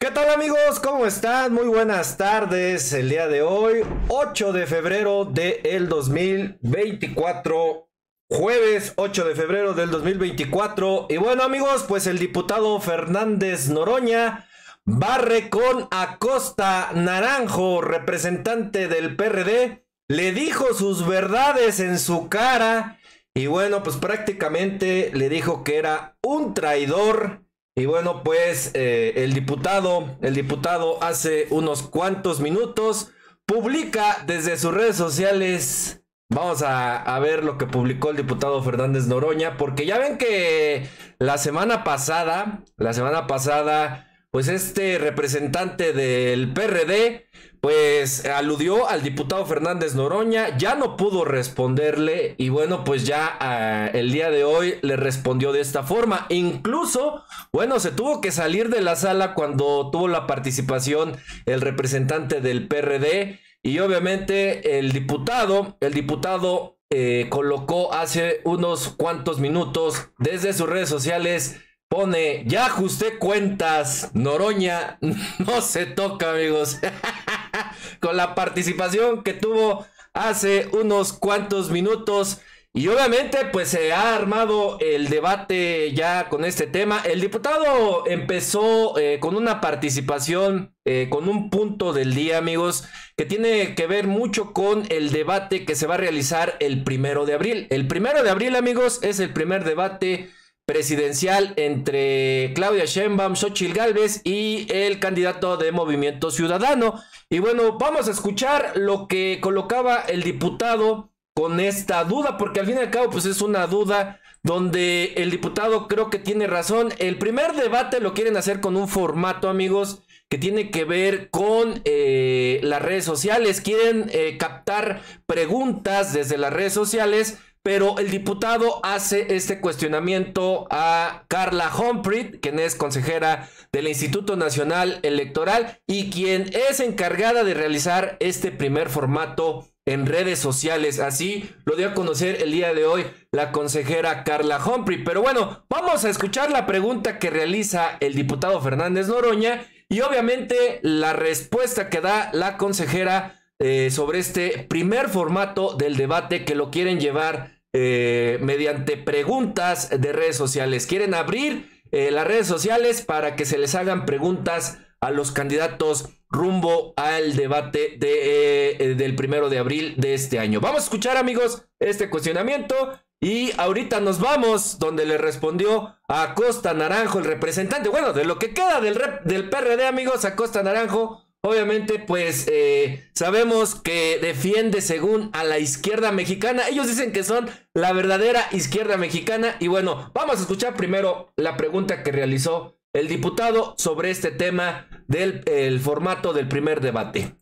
¿Qué tal amigos? ¿Cómo están? Muy buenas tardes. El día de hoy, 8 de febrero del 2024. Jueves 8 de febrero del 2024. Y bueno amigos, pues el diputado Fernández Noroña barre con Acosta Naranjo, representante del PRD. Le dijo sus verdades en su cara. Y bueno, pues prácticamente le dijo que era un traidor y bueno, pues eh, el diputado, el diputado hace unos cuantos minutos publica desde sus redes sociales. Vamos a, a, ver lo que publicó el diputado Fernández Noroña, porque ya ven que la semana pasada, la semana pasada, pues este representante del PRD pues aludió al diputado Fernández Noroña, ya no pudo responderle y bueno, pues ya ah, el día de hoy le respondió de esta forma. Incluso, bueno, se tuvo que salir de la sala cuando tuvo la participación el representante del PRD y obviamente el diputado, el diputado eh, colocó hace unos cuantos minutos desde sus redes sociales pone, ya ajusté cuentas, Noroña, no se toca, amigos. con la participación que tuvo hace unos cuantos minutos. Y obviamente pues se ha armado el debate ya con este tema. El diputado empezó eh, con una participación, eh, con un punto del día amigos, que tiene que ver mucho con el debate que se va a realizar el primero de abril. El primero de abril amigos es el primer debate presidencial entre Claudia Sheinbaum, Xochitl Gálvez y el candidato de Movimiento Ciudadano. Y bueno, vamos a escuchar lo que colocaba el diputado con esta duda, porque al fin y al cabo pues es una duda donde el diputado creo que tiene razón. El primer debate lo quieren hacer con un formato, amigos, que tiene que ver con eh, las redes sociales. Quieren eh, captar preguntas desde las redes sociales pero el diputado hace este cuestionamiento a Carla Humphrey, quien es consejera del Instituto Nacional Electoral y quien es encargada de realizar este primer formato en redes sociales. Así lo dio a conocer el día de hoy la consejera Carla Humphrey. Pero bueno, vamos a escuchar la pregunta que realiza el diputado Fernández Noroña y obviamente la respuesta que da la consejera eh, sobre este primer formato del debate que lo quieren llevar eh, mediante preguntas de redes sociales. Quieren abrir eh, las redes sociales para que se les hagan preguntas a los candidatos rumbo al debate de, eh, del primero de abril de este año. Vamos a escuchar, amigos, este cuestionamiento y ahorita nos vamos donde le respondió a Costa Naranjo, el representante, bueno, de lo que queda del, del PRD, amigos, a Costa Naranjo Obviamente, pues eh, sabemos que defiende según a la izquierda mexicana. Ellos dicen que son la verdadera izquierda mexicana. Y bueno, vamos a escuchar primero la pregunta que realizó el diputado sobre este tema del formato del primer debate.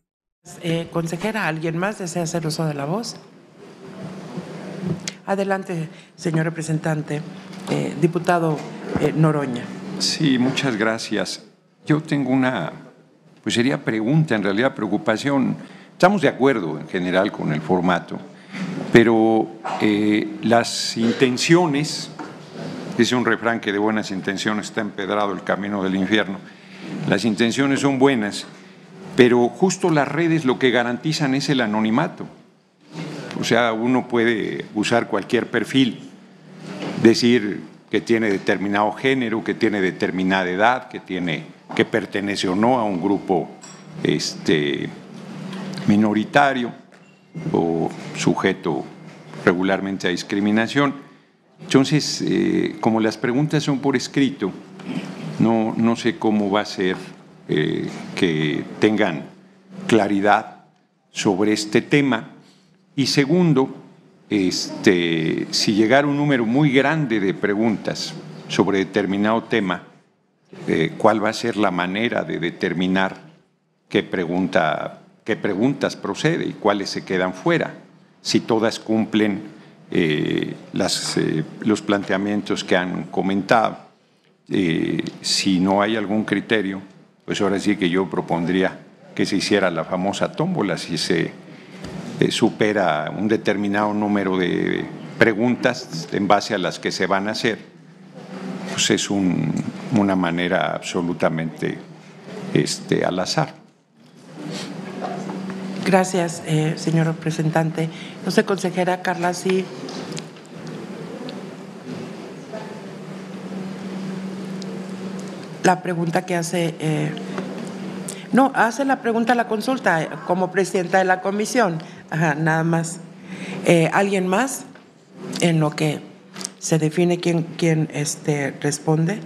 Eh, consejera, ¿alguien más desea hacer uso de la voz? Adelante, señor representante, eh, diputado Noroña. Sí, muchas gracias. Yo tengo una pues sería pregunta, en realidad preocupación. Estamos de acuerdo en general con el formato, pero eh, las intenciones, dice un refrán que de buenas intenciones está empedrado el camino del infierno, las intenciones son buenas, pero justo las redes lo que garantizan es el anonimato. O sea, uno puede usar cualquier perfil, decir que tiene determinado género, que tiene determinada edad, que tiene que pertenece o no a un grupo este, minoritario o sujeto regularmente a discriminación. Entonces, eh, como las preguntas son por escrito, no, no sé cómo va a ser eh, que tengan claridad sobre este tema. Y segundo, este, si llegara un número muy grande de preguntas sobre determinado tema, cuál va a ser la manera de determinar qué, pregunta, qué preguntas procede y cuáles se quedan fuera, si todas cumplen eh, las, eh, los planteamientos que han comentado. Eh, si no hay algún criterio, pues ahora sí que yo propondría que se hiciera la famosa tómbola, si se supera un determinado número de preguntas en base a las que se van a hacer, pues es un, una manera absolutamente este, al azar. Gracias, eh, señor representante. No sé, consejera Carla, sí. La pregunta que hace... Eh, no, hace la pregunta la consulta eh, como presidenta de la comisión. nada más. ¿Alguien más? En lo que se define quién, quién este, responde.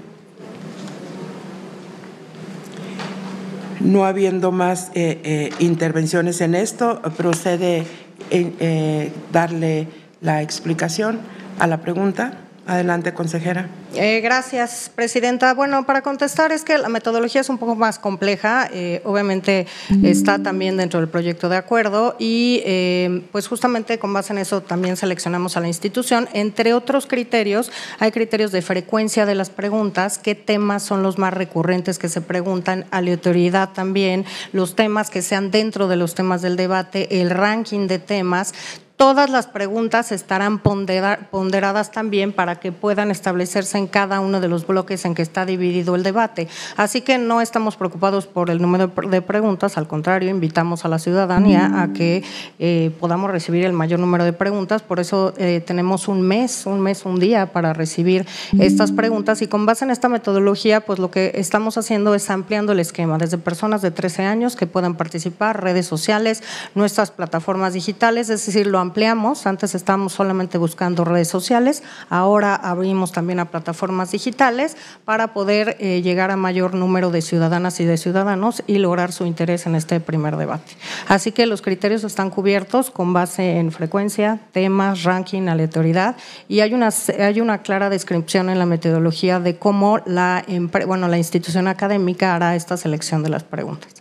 No habiendo más eh, eh, intervenciones en esto, procede eh, darle la explicación a la pregunta. Adelante, consejera. Eh, gracias, presidenta. Bueno, para contestar es que la metodología es un poco más compleja. Eh, obviamente está también dentro del proyecto de acuerdo y eh, pues justamente con base en eso también seleccionamos a la institución. Entre otros criterios, hay criterios de frecuencia de las preguntas, qué temas son los más recurrentes que se preguntan, aleatoriedad también, los temas que sean dentro de los temas del debate, el ranking de temas Todas las preguntas estarán ponderadas también para que puedan establecerse en cada uno de los bloques en que está dividido el debate. Así que no estamos preocupados por el número de preguntas, al contrario, invitamos a la ciudadanía a que eh, podamos recibir el mayor número de preguntas. Por eso eh, tenemos un mes, un mes, un día para recibir estas preguntas y con base en esta metodología, pues lo que estamos haciendo es ampliando el esquema, desde personas de 13 años que puedan participar, redes sociales, nuestras plataformas digitales, es decir, lo ampliamos, antes estábamos solamente buscando redes sociales, ahora abrimos también a plataformas digitales para poder eh, llegar a mayor número de ciudadanas y de ciudadanos y lograr su interés en este primer debate. Así que los criterios están cubiertos con base en frecuencia, temas, ranking, aleatoriedad y hay una, hay una clara descripción en la metodología de cómo la, bueno, la institución académica hará esta selección de las preguntas.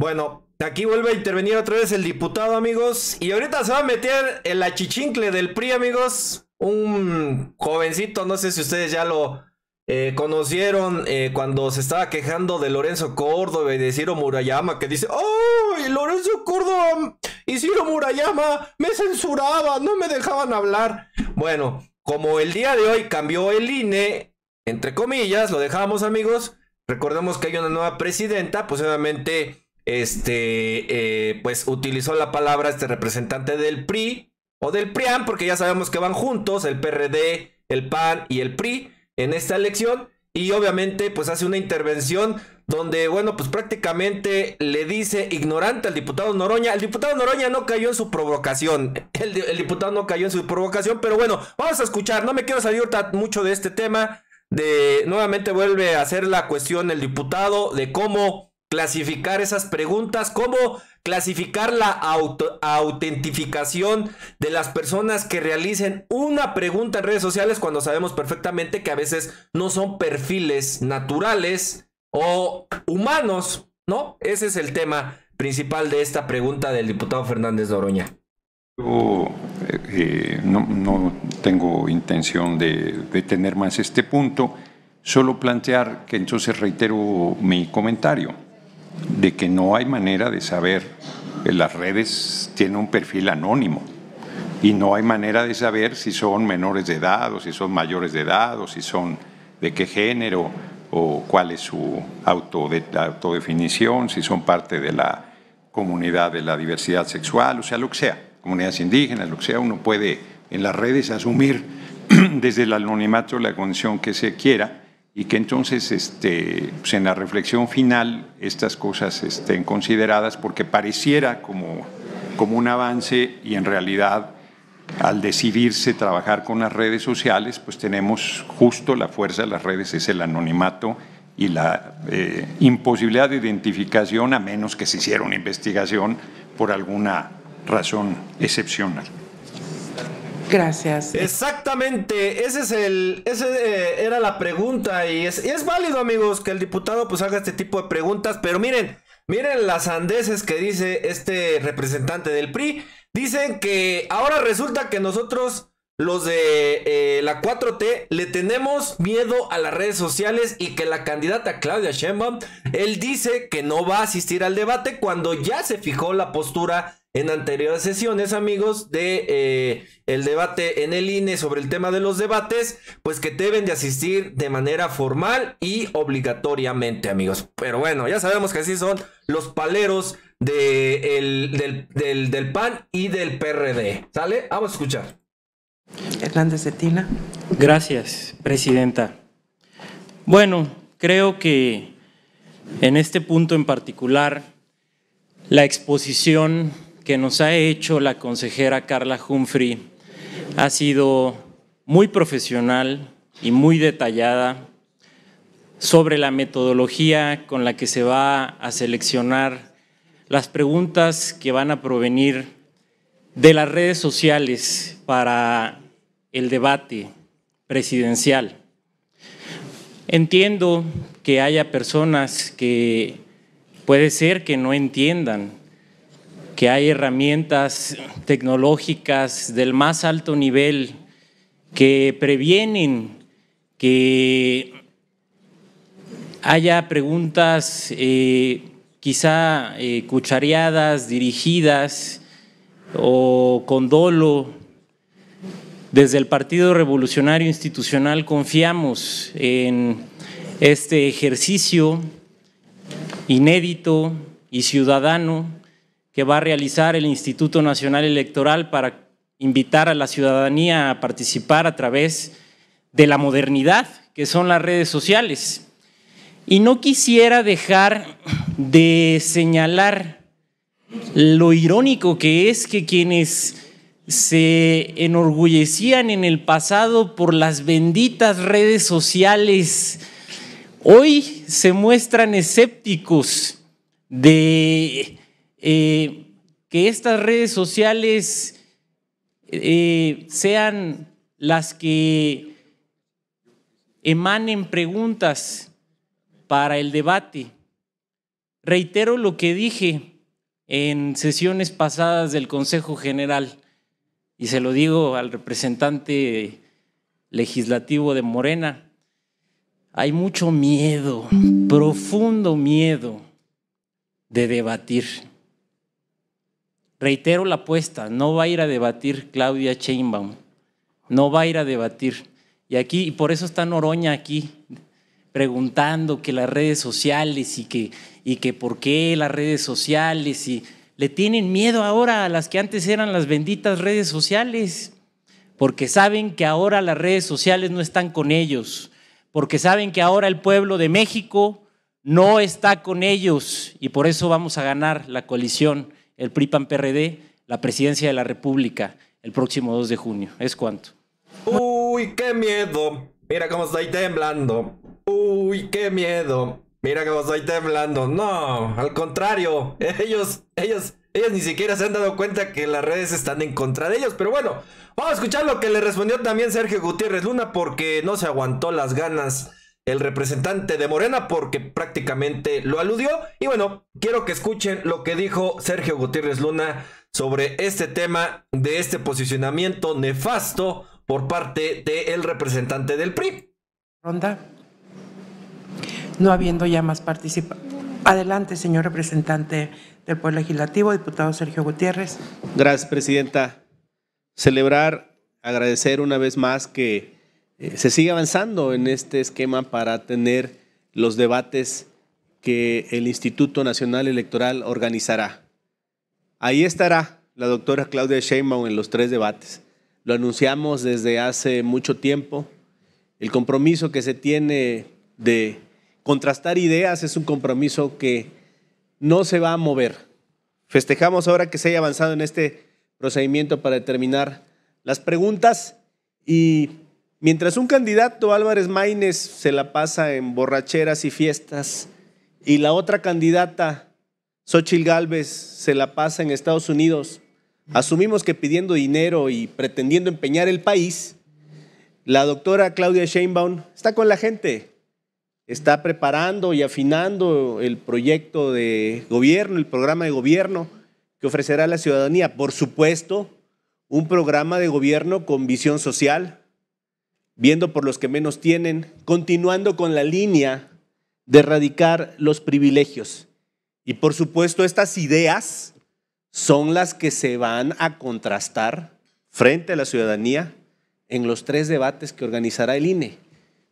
Bueno, aquí vuelve a intervenir otra vez el diputado, amigos. Y ahorita se va a meter el achichincle del PRI, amigos. Un jovencito, no sé si ustedes ya lo eh, conocieron eh, cuando se estaba quejando de Lorenzo Córdoba y de Ciro Murayama, que dice, ¡Oh! Lorenzo Córdoba y Ciro Murayama me censuraban, no me dejaban hablar. Bueno, como el día de hoy cambió el INE, entre comillas, lo dejamos, amigos. Recordemos que hay una nueva presidenta, pues obviamente este, eh, pues utilizó la palabra este representante del PRI o del PRIAN, porque ya sabemos que van juntos el PRD, el PAN y el PRI en esta elección. Y obviamente pues hace una intervención donde, bueno, pues prácticamente le dice ignorante al diputado Noroña. El diputado Noroña no cayó en su provocación. El, diputado no cayó en su provocación, pero bueno, vamos a escuchar. No me quiero salir mucho de este tema. De nuevamente vuelve a hacer la cuestión el diputado de cómo clasificar esas preguntas, cómo clasificar la autentificación de las personas que realicen una pregunta en redes sociales cuando sabemos perfectamente que a veces no son perfiles naturales o humanos, ¿no? Ese es el tema principal de esta pregunta del diputado Fernández de Oroña. Yo eh, no, tengo intención de, de tener más este punto, solo plantear que entonces reitero mi comentario de que no hay manera de saber. Eh, las redes tienen un perfil anónimo y no hay manera de saber si son menores de edad o si son mayores de edad o si son de qué género o cuál es su autodefinición, si son parte de la comunidad de la diversidad sexual, o sea, lo que sea, comunidades indígenas, lo que sea, uno puede en las redes asumir desde el anonimato la condición que se quiera y que entonces este, pues, en la reflexión final estas cosas estén consideradas porque pareciera como, como un avance y en realidad al decidirse trabajar con las redes sociales, pues tenemos justo la fuerza de las redes, es el anonimato y la eh, imposibilidad de identificación a menos que se hiciera una investigación por alguna razón excepcional. Gracias. Exactamente, ese es el, ese eh, era la pregunta y es, es válido amigos que el diputado pues haga este tipo de preguntas, pero miren, miren las andeses que dice este representante del PRI, dicen que ahora resulta que nosotros los de eh, la 4T le tenemos miedo a las redes sociales y que la candidata Claudia Sheinbaum, él dice que no va a asistir al debate cuando ya se fijó la postura en anteriores sesiones, amigos, de eh, el debate en el INE sobre el tema de los debates, pues que deben de asistir de manera formal y obligatoriamente, amigos. Pero bueno, ya sabemos que así son los paleros de del, del PAN y del PRD. ¿Sale? Vamos a escuchar. Hernández de Tina. Gracias, Presidenta. Bueno, creo que en este punto en particular, la exposición que nos ha hecho la consejera Carla Humphrey ha sido muy profesional y muy detallada sobre la metodología con la que se va a seleccionar las preguntas que van a provenir de las redes sociales para el debate presidencial. Entiendo que haya personas que puede ser que no entiendan que hay herramientas tecnológicas del más alto nivel que previenen que haya preguntas eh, quizá eh, cuchareadas, dirigidas o con dolo desde el Partido Revolucionario Institucional confiamos en este ejercicio inédito y ciudadano que va a realizar el Instituto Nacional Electoral para invitar a la ciudadanía a participar a través de la modernidad, que son las redes sociales. Y no quisiera dejar de señalar lo irónico que es que quienes se enorgullecían en el pasado por las benditas redes sociales, hoy se muestran escépticos de eh, que estas redes sociales eh, sean las que emanen preguntas para el debate. Reitero lo que dije en sesiones pasadas del Consejo General y se lo digo al representante legislativo de Morena, hay mucho miedo, profundo miedo de debatir. Reitero la apuesta, no va a ir a debatir Claudia Sheinbaum, no va a ir a debatir. Y aquí, y por eso está Noroña aquí, preguntando que las redes sociales y que, y que por qué las redes sociales y le tienen miedo ahora a las que antes eran las benditas redes sociales, porque saben que ahora las redes sociales no están con ellos, porque saben que ahora el pueblo de México no está con ellos y por eso vamos a ganar la coalición, el PRI-PAN-PRD, la presidencia de la República el próximo 2 de junio. ¿Es cuánto? Uy, qué miedo. Mira cómo estoy temblando. Uy, qué miedo. Mira que estoy temblando. No, al contrario. Ellos, ellos, ellos ni siquiera se han dado cuenta que las redes están en contra de ellos. Pero bueno, vamos a escuchar lo que le respondió también Sergio Gutiérrez Luna porque no se aguantó las ganas el representante de Morena porque prácticamente lo aludió. Y bueno, quiero que escuchen lo que dijo Sergio Gutiérrez Luna sobre este tema de este posicionamiento nefasto por parte del representante del PRI. Ronda, no habiendo ya más participantes. Adelante, señor representante del Poder Legislativo, diputado Sergio Gutiérrez. Gracias, presidenta. Celebrar, agradecer una vez más que eh, se sigue avanzando en este esquema para tener los debates que el Instituto Nacional Electoral organizará. Ahí estará la doctora Claudia Sheinbaum en los tres debates. Lo anunciamos desde hace mucho tiempo. El compromiso que se tiene de Contrastar ideas es un compromiso que no se va a mover. Festejamos ahora que se haya avanzado en este procedimiento para determinar las preguntas y mientras un candidato, Álvarez Maínez, se la pasa en borracheras y fiestas y la otra candidata, Xochil Gálvez, se la pasa en Estados Unidos, asumimos que pidiendo dinero y pretendiendo empeñar el país, la doctora Claudia Sheinbaum está con la gente, está preparando y afinando el proyecto de gobierno, el programa de gobierno que ofrecerá a la ciudadanía. Por supuesto, un programa de gobierno con visión social, viendo por los que menos tienen, continuando con la línea de erradicar los privilegios. Y por supuesto, estas ideas son las que se van a contrastar frente a la ciudadanía en los tres debates que organizará el INE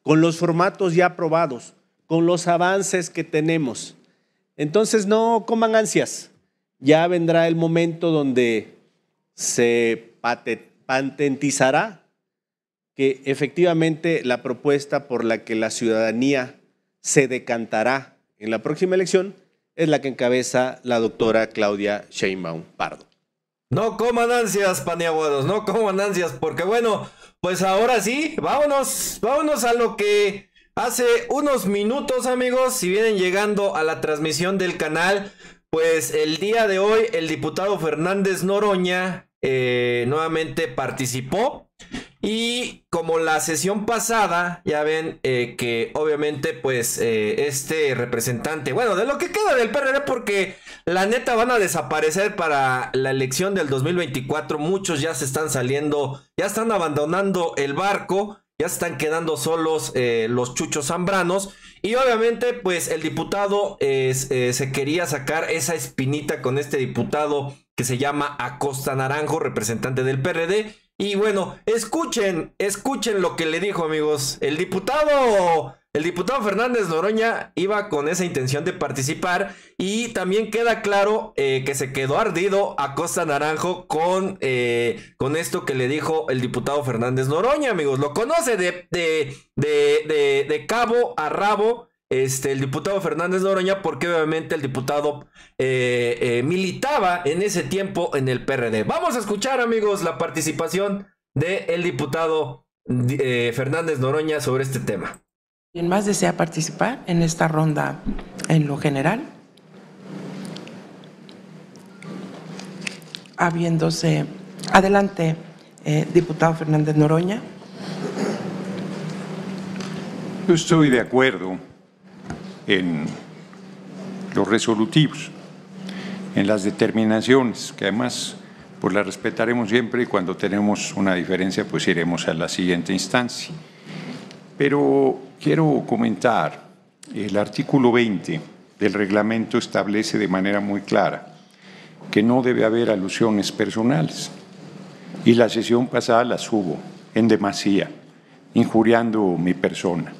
con los formatos ya aprobados, con los avances que tenemos. Entonces no coman ansias. Ya vendrá el momento donde se patentizará que efectivamente la propuesta por la que la ciudadanía se decantará en la próxima elección es la que encabeza la doctora Claudia Sheinbaum Pardo. No coman ansias, paniaguados, no coman ansias, porque bueno, pues ahora sí, vámonos, vámonos a lo que hace unos minutos, amigos, si vienen llegando a la transmisión del canal, pues el día de hoy el diputado Fernández Noroña eh, nuevamente participó y como la sesión pasada, ya ven eh, que obviamente pues eh, este representante, bueno, de lo que queda del PRD porque la neta van a desaparecer para la elección del 2024, muchos ya se están saliendo, ya están abandonando el barco, ya se están quedando solos eh, los chuchos zambranos y obviamente pues el diputado se quería sacar esa espinita con este diputado que se llama Acosta Naranjo, representante del PRD y bueno, escuchen, escuchen lo que le dijo, amigos. El diputado, el diputado Fernández Noroña iba con esa intención de participar y también queda claro eh, que se quedó ardido a Costa Naranjo con, eh, con esto que le dijo el diputado Fernández Noroña, amigos. Lo conoce de, de, de, de cabo a rabo este, el diputado Fernández Noroña porque obviamente el diputado eh, eh, militaba en ese tiempo en el PRD. Vamos a escuchar, amigos, la participación del el diputado eh, Fernández Noroña sobre este tema. ¿Quién más desea participar en esta ronda en lo general? Habiéndose. Adelante, diputado Fernández Noroña. Yo estoy de acuerdo en los resolutivos, en las determinaciones, que además pues las respetaremos siempre y cuando tenemos una diferencia pues iremos a la siguiente instancia. Pero quiero comentar, el artículo 20 del reglamento establece de manera muy clara que no debe haber alusiones personales y la sesión pasada las hubo en demasía, injuriando mi persona.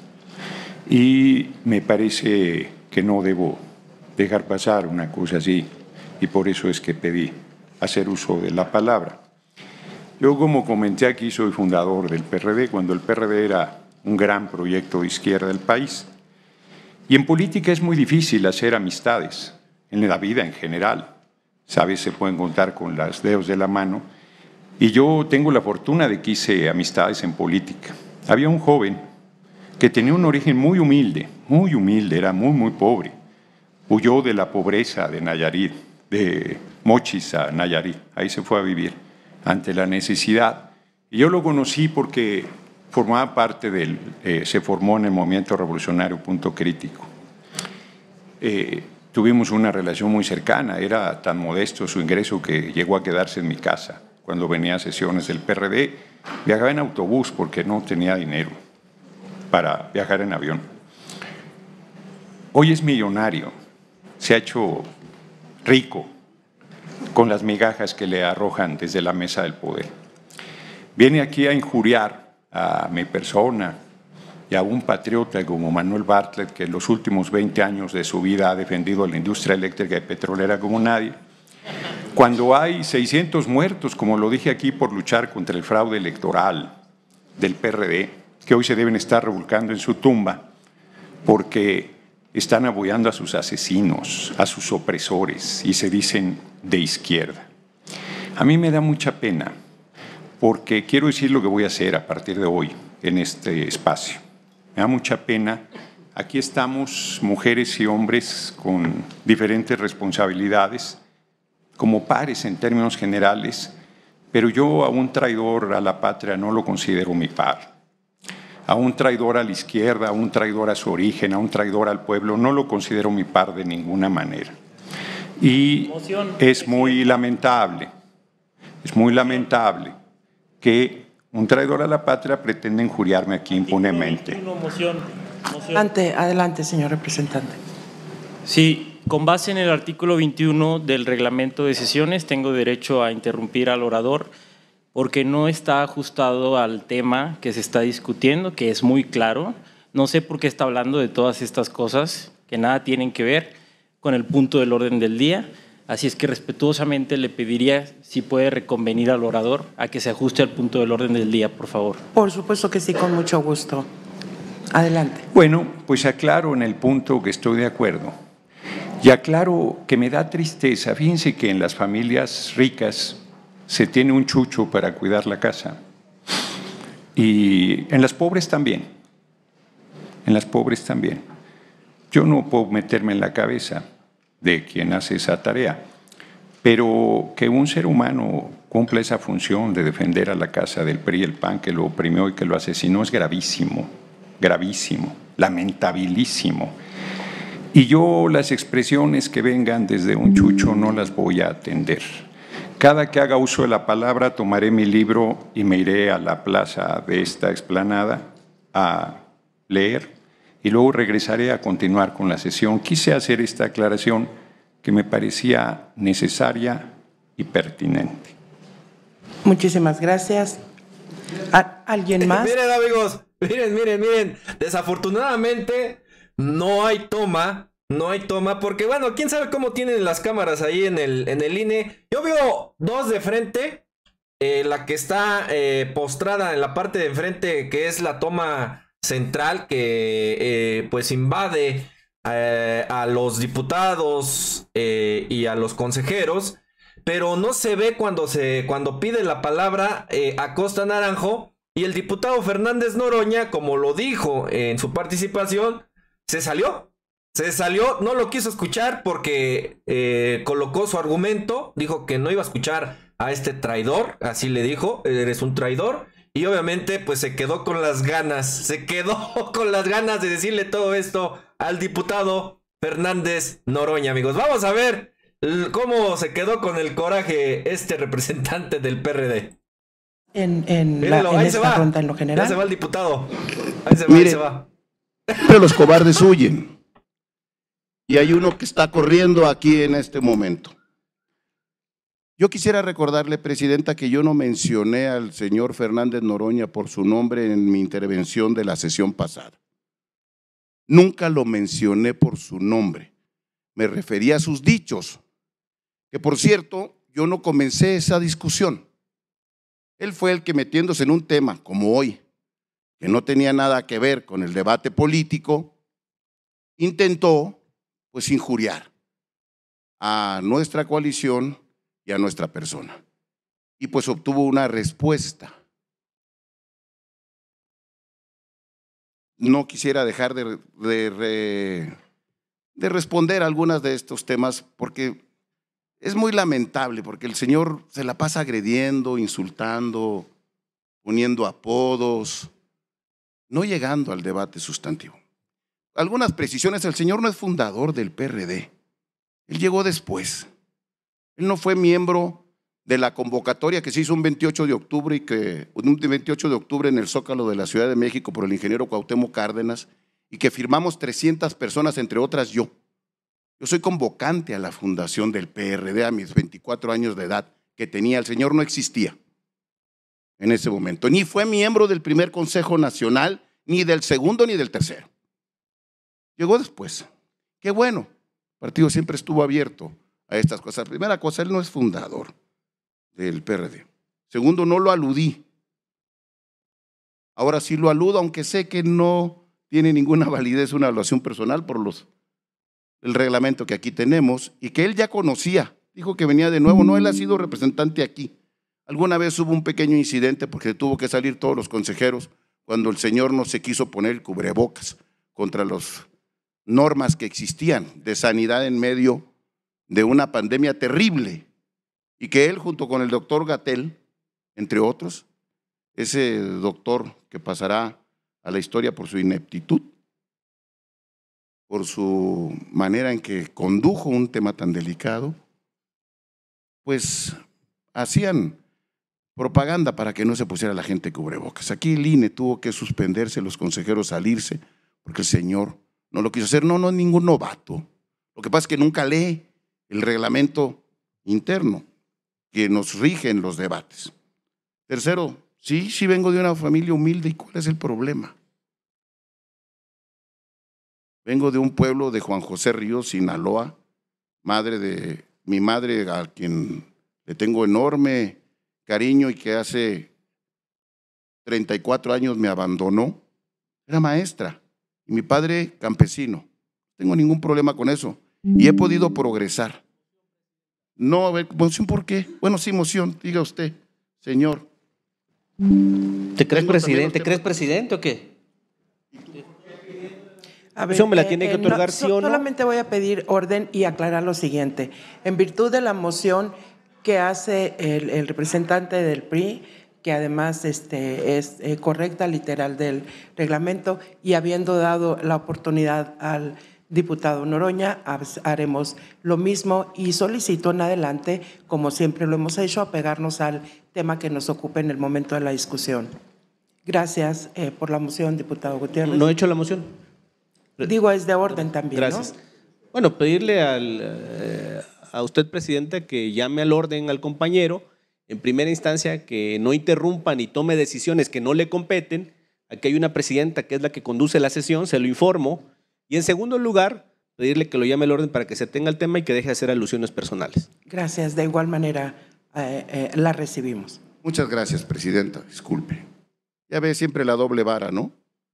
Y me parece que no debo dejar pasar una cosa así y por eso es que pedí hacer uso de la palabra. Yo, como comenté aquí, soy fundador del PRD, cuando el PRD era un gran proyecto de izquierda del país. Y en política es muy difícil hacer amistades, en la vida en general. Sabes, se pueden contar con las dedos de la mano. Y yo tengo la fortuna de que hice amistades en política. Había un joven que tenía un origen muy humilde, muy humilde, era muy, muy pobre. Huyó de la pobreza de Nayarit, de Mochis a Nayarit, ahí se fue a vivir, ante la necesidad. Y yo lo conocí porque formaba parte del, eh, se formó en el movimiento revolucionario Punto Crítico. Eh, tuvimos una relación muy cercana, era tan modesto su ingreso que llegó a quedarse en mi casa. Cuando venía a sesiones del PRD, viajaba en autobús porque no tenía dinero para viajar en avión. Hoy es millonario, se ha hecho rico con las migajas que le arrojan desde la mesa del poder. Viene aquí a injuriar a mi persona y a un patriota como Manuel Bartlett, que en los últimos 20 años de su vida ha defendido la industria eléctrica y petrolera como nadie, cuando hay 600 muertos, como lo dije aquí, por luchar contra el fraude electoral del PRD, que hoy se deben estar revolcando en su tumba porque están apoyando a sus asesinos, a sus opresores y se dicen de izquierda. A mí me da mucha pena porque quiero decir lo que voy a hacer a partir de hoy en este espacio. Me da mucha pena. Aquí estamos mujeres y hombres con diferentes responsabilidades, como pares en términos generales, pero yo a un traidor a la patria no lo considero mi par a un traidor a la izquierda, a un traidor a su origen, a un traidor al pueblo, no lo considero mi par de ninguna manera. Y es muy lamentable, es muy lamentable que un traidor a la patria pretenda injuriarme aquí impunemente. Ante, adelante, señor representante. Sí, con base en el artículo 21 del reglamento de sesiones, tengo derecho a interrumpir al orador porque no está ajustado al tema que se está discutiendo, que es muy claro. No sé por qué está hablando de todas estas cosas que nada tienen que ver con el punto del orden del día. Así es que respetuosamente le pediría si puede reconvenir al orador a que se ajuste al punto del orden del día, por favor. Por supuesto que sí, con mucho gusto. Adelante. Bueno, pues aclaro en el punto que estoy de acuerdo. Y aclaro que me da tristeza. Fíjense que en las familias ricas se tiene un chucho para cuidar la casa. Y en las pobres también. En las pobres también. Yo no puedo meterme en la cabeza de quien hace esa tarea, pero que un ser humano cumpla esa función de defender a la casa del PRI el PAN que lo oprimió y que lo asesinó es gravísimo, gravísimo, lamentabilísimo. Y yo las expresiones que vengan desde un chucho no las voy a atender cada que haga uso de la palabra, tomaré mi libro y me iré a la plaza de esta explanada a leer y luego regresaré a continuar con la sesión. Quise hacer esta aclaración que me parecía necesaria y pertinente. Muchísimas gracias. ¿Alguien más? miren amigos, miren, miren, miren. Desafortunadamente no hay toma no hay toma porque, bueno, quién sabe cómo tienen las cámaras ahí en el, en el INE. Yo veo dos de frente. Eh, la que está eh, postrada en la parte de enfrente, que es la toma central, que eh, pues invade a los diputados y a los consejeros. Pero no se ve cuando, se, cuando pide la palabra a Costa Naranjo. Y el diputado Fernández Noroña, como lo dijo en su participación, se salió se salió, no lo quiso escuchar porque eh, colocó su argumento, dijo que no iba a escuchar a este traidor, así le dijo, eres un traidor. Y obviamente pues se quedó con las ganas, se quedó con las ganas de decirle todo esto al diputado Fernández Noroña, amigos. Vamos a ver cómo se quedó con el coraje este representante del PRD. En, en, en esta general. Ahí se va el diputado. ahí se va. Pero los cobardes huyen y hay uno que está corriendo aquí en este momento. Yo quisiera recordarle, Presidenta, que yo no mencioné al señor Fernández Noroña por su nombre en mi intervención de la sesión pasada. Nunca lo mencioné por su nombre. Me refería a sus dichos, que por cierto, yo no comencé esa discusión. Él fue el que metiéndose en un tema como hoy, que no tenía nada que ver con el debate político, intentó es pues, injuriar a nuestra coalición y a nuestra persona. Y pues obtuvo una respuesta. No quisiera dejar de, responder a algunas de estos temas porque es muy lamentable, porque el Señor se la pasa agrediendo, insultando, poniendo apodos, no llegando al debate sustantivo algunas precisiones. El señor no es fundador del PRD. Él llegó después. Él no fue miembro de la convocatoria que se hizo un 28 de octubre y que 28 de octubre en el Zócalo de la Ciudad de México por el ingeniero Cuauhtémoc Cárdenas y que firmamos 300 personas entre otras yo. Yo soy convocante a la fundación del PRD a mis 24 años de edad que tenía el señor no existía en ese momento, ni fue miembro del primer Consejo Nacional, ni del segundo ni del tercero. Llegó después. Qué bueno. El partido siempre estuvo abierto a estas cosas. Primera cosa, él no es fundador del PRD. Segundo, no lo aludí. Ahora sí lo aludo, aunque sé que no tiene ninguna validez una evaluación personal por los, el reglamento que aquí tenemos y que él ya conocía. Dijo que venía de nuevo. No, él ha sido representante aquí. Alguna vez hubo un pequeño incidente porque tuvo que salir todos los consejeros cuando el señor no se quiso poner el cubrebocas contra los normas que existían de sanidad en medio de una pandemia terrible y que él junto con el doctor Gatel, entre otros, ese doctor que pasará a la historia por su ineptitud, por su manera en que condujo un tema tan delicado, pues hacían propaganda para que no se pusiera la gente cubrebocas. Aquí el INE tuvo que suspenderse, los consejeros salirse, porque el señor no lo quiso hacer. No, no es ningún novato. Lo que pasa es que nunca lee el reglamento interno que nos rige en los debates. Tercero, sí, sí vengo de una familia humilde. ¿Y cuál es el problema? Vengo de un pueblo de Juan José Ríos, Sinaloa, madre de mi madre, a quien le tengo enorme cariño y que hace 34 años me abandonó. Era maestra mi padre campesino. Tengo ningún problema con eso. Y he podido mm. progresar. No, a ver, moción, ¿por qué? Bueno, sí, moción, diga usted, señor. ¿Te crees presidente? crees presidente o qué? A ver, la tiene que eh, Solamente voy a pedir orden y aclarar lo siguiente. En virtud de la moción que hace el representante del PRI, que además este, es eh, correcta literal del reglamento y habiendo dado la oportunidad al diputado Noroña, haremos lo mismo y solicito en adelante, como siempre lo hemos hecho, apegarnos al tema que nos ocupe en el momento de la discusión. Gracias eh, por la moción, diputado Gutiérrez. No he hecho la moción. Digo, es de orden también. Gracias. Bueno, pedirle al, eh, a usted, presidente, que llame al orden al compañero en primera instancia, que no interrumpa ni tome decisiones que no le competen. Aquí hay una presidenta que es la que conduce la sesión, se lo informo. Y en segundo lugar, pedirle que lo llame el orden para que se tenga el tema y que deje de hacer alusiones personales. Gracias, de igual manera eh, eh, la recibimos. Muchas gracias, Presidenta, disculpe. Ya ve siempre la doble vara, ¿no?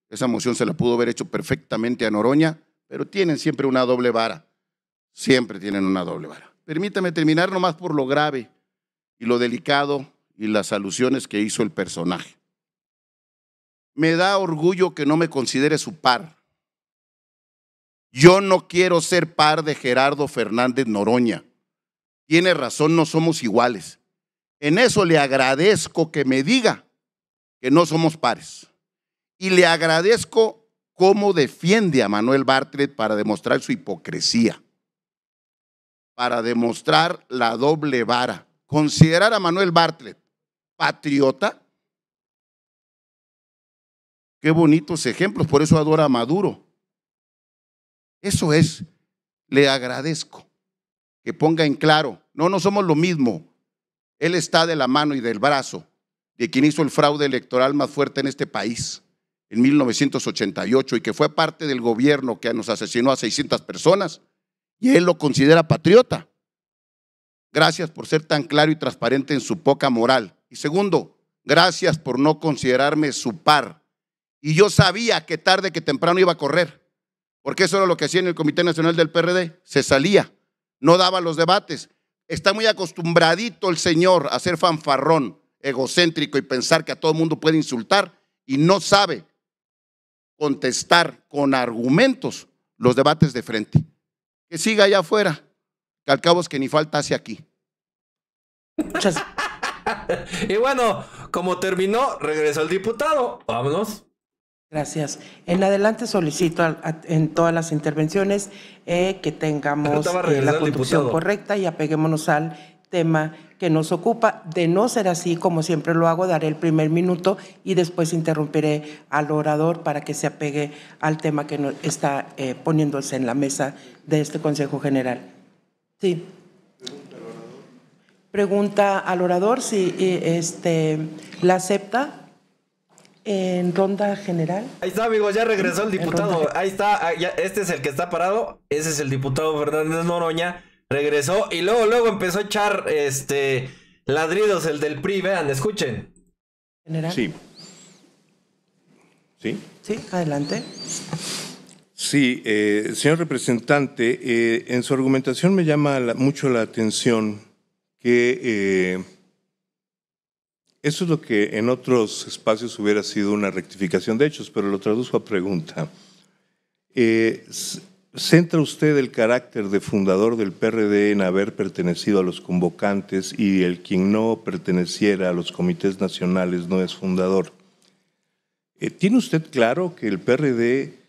Esa moción se la pudo haber hecho perfectamente a Noroña, pero tienen siempre una doble vara. Siempre tienen una doble vara. Permítame terminar nomás por lo grave y lo delicado y las alusiones que hizo el personaje. Me da orgullo que no me considere su par. Yo no quiero ser par de Gerardo Fernández Noroña. Tiene razón, no somos iguales. En eso le agradezco que me diga que no somos pares. Y le agradezco cómo defiende a Manuel Bartlett para demostrar su hipocresía, para demostrar la doble vara considerar a Manuel Bartlett patriota. Qué bonitos ejemplos, por eso adora a Maduro. Eso es, le agradezco que ponga en claro, no, no somos lo mismo. Él está de la mano y del brazo de quien hizo el fraude electoral más fuerte en este país en 1988 y que fue parte del gobierno que nos asesinó a 600 personas y él lo considera patriota. Gracias por ser tan claro y transparente en su poca moral. Y segundo, gracias por no considerarme su par. Y yo sabía que tarde que temprano iba a correr, porque eso era lo que hacía en el Comité Nacional del PRD. Se salía, no daba los debates. Está muy acostumbradito el señor a ser fanfarrón, egocéntrico y pensar que a todo el mundo puede insultar y no sabe contestar con argumentos los debates de frente. Que siga allá afuera que al cabo es que ni falta hace aquí. Muchas. y bueno, como terminó, regreso el diputado. Vámonos. Gracias. En adelante solicito en todas las intervenciones eh, que tengamos eh, la conducción correcta y apeguémonos al tema que nos ocupa. De no ser así, como siempre lo hago, daré el primer minuto y después interrumpiré al orador para que se apegue al tema que está eh, poniéndose en la mesa de este Consejo General. Pregunta al orador. si eh, este, la acepta en ronda general. Ahí está, amigos, ya regresó el diputado. Ahí está, ah, este es el que está parado. Ese es el diputado Fernández Noroña. Regresó y luego, luego empezó a echar este ladridos el del PRI. Vean, escuchen. General. Sí. Sí. Sí, adelante. Sí, eh, señor representante, eh, en su argumentación me llama mucho la atención que eh, eso es lo que en otros espacios hubiera sido una rectificación de hechos, pero lo traduzco a pregunta. ¿Centra usted el carácter de fundador del PRD en haber pertenecido a los convocantes y el quien no perteneciera a los comités nacionales no es fundador? ¿Tiene usted claro que el PRD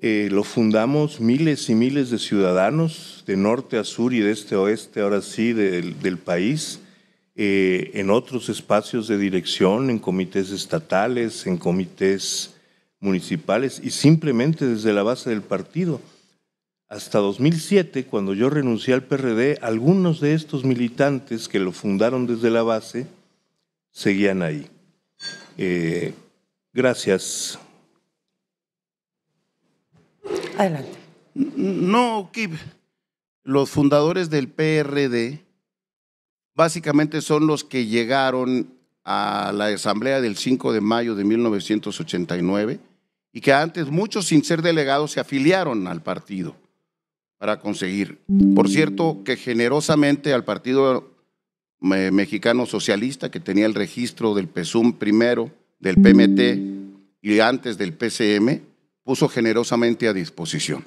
eh, lo fundamos miles y miles de ciudadanos de norte a sur y de este a oeste, ahora sí, del, país, eh, en otros espacios de dirección, en comités estatales, en comités municipales y simplemente desde la base del partido. Hasta 2007, cuando yo renuncié al PRD, algunos de estos militantes que lo fundaron desde la base seguían ahí. Eh, gracias. Adelante. No, Kip. Los fundadores del PRD básicamente son los que llegaron a la asamblea del 5 de mayo de 1989 y que antes muchos sin ser delegados se afiliaron al partido para conseguir. Por cierto, que generosamente al Partido eh, Mexicano Socialista, que tenía el registro del PSUM primero, del PMT y antes del PCM, puso generosamente a disposición.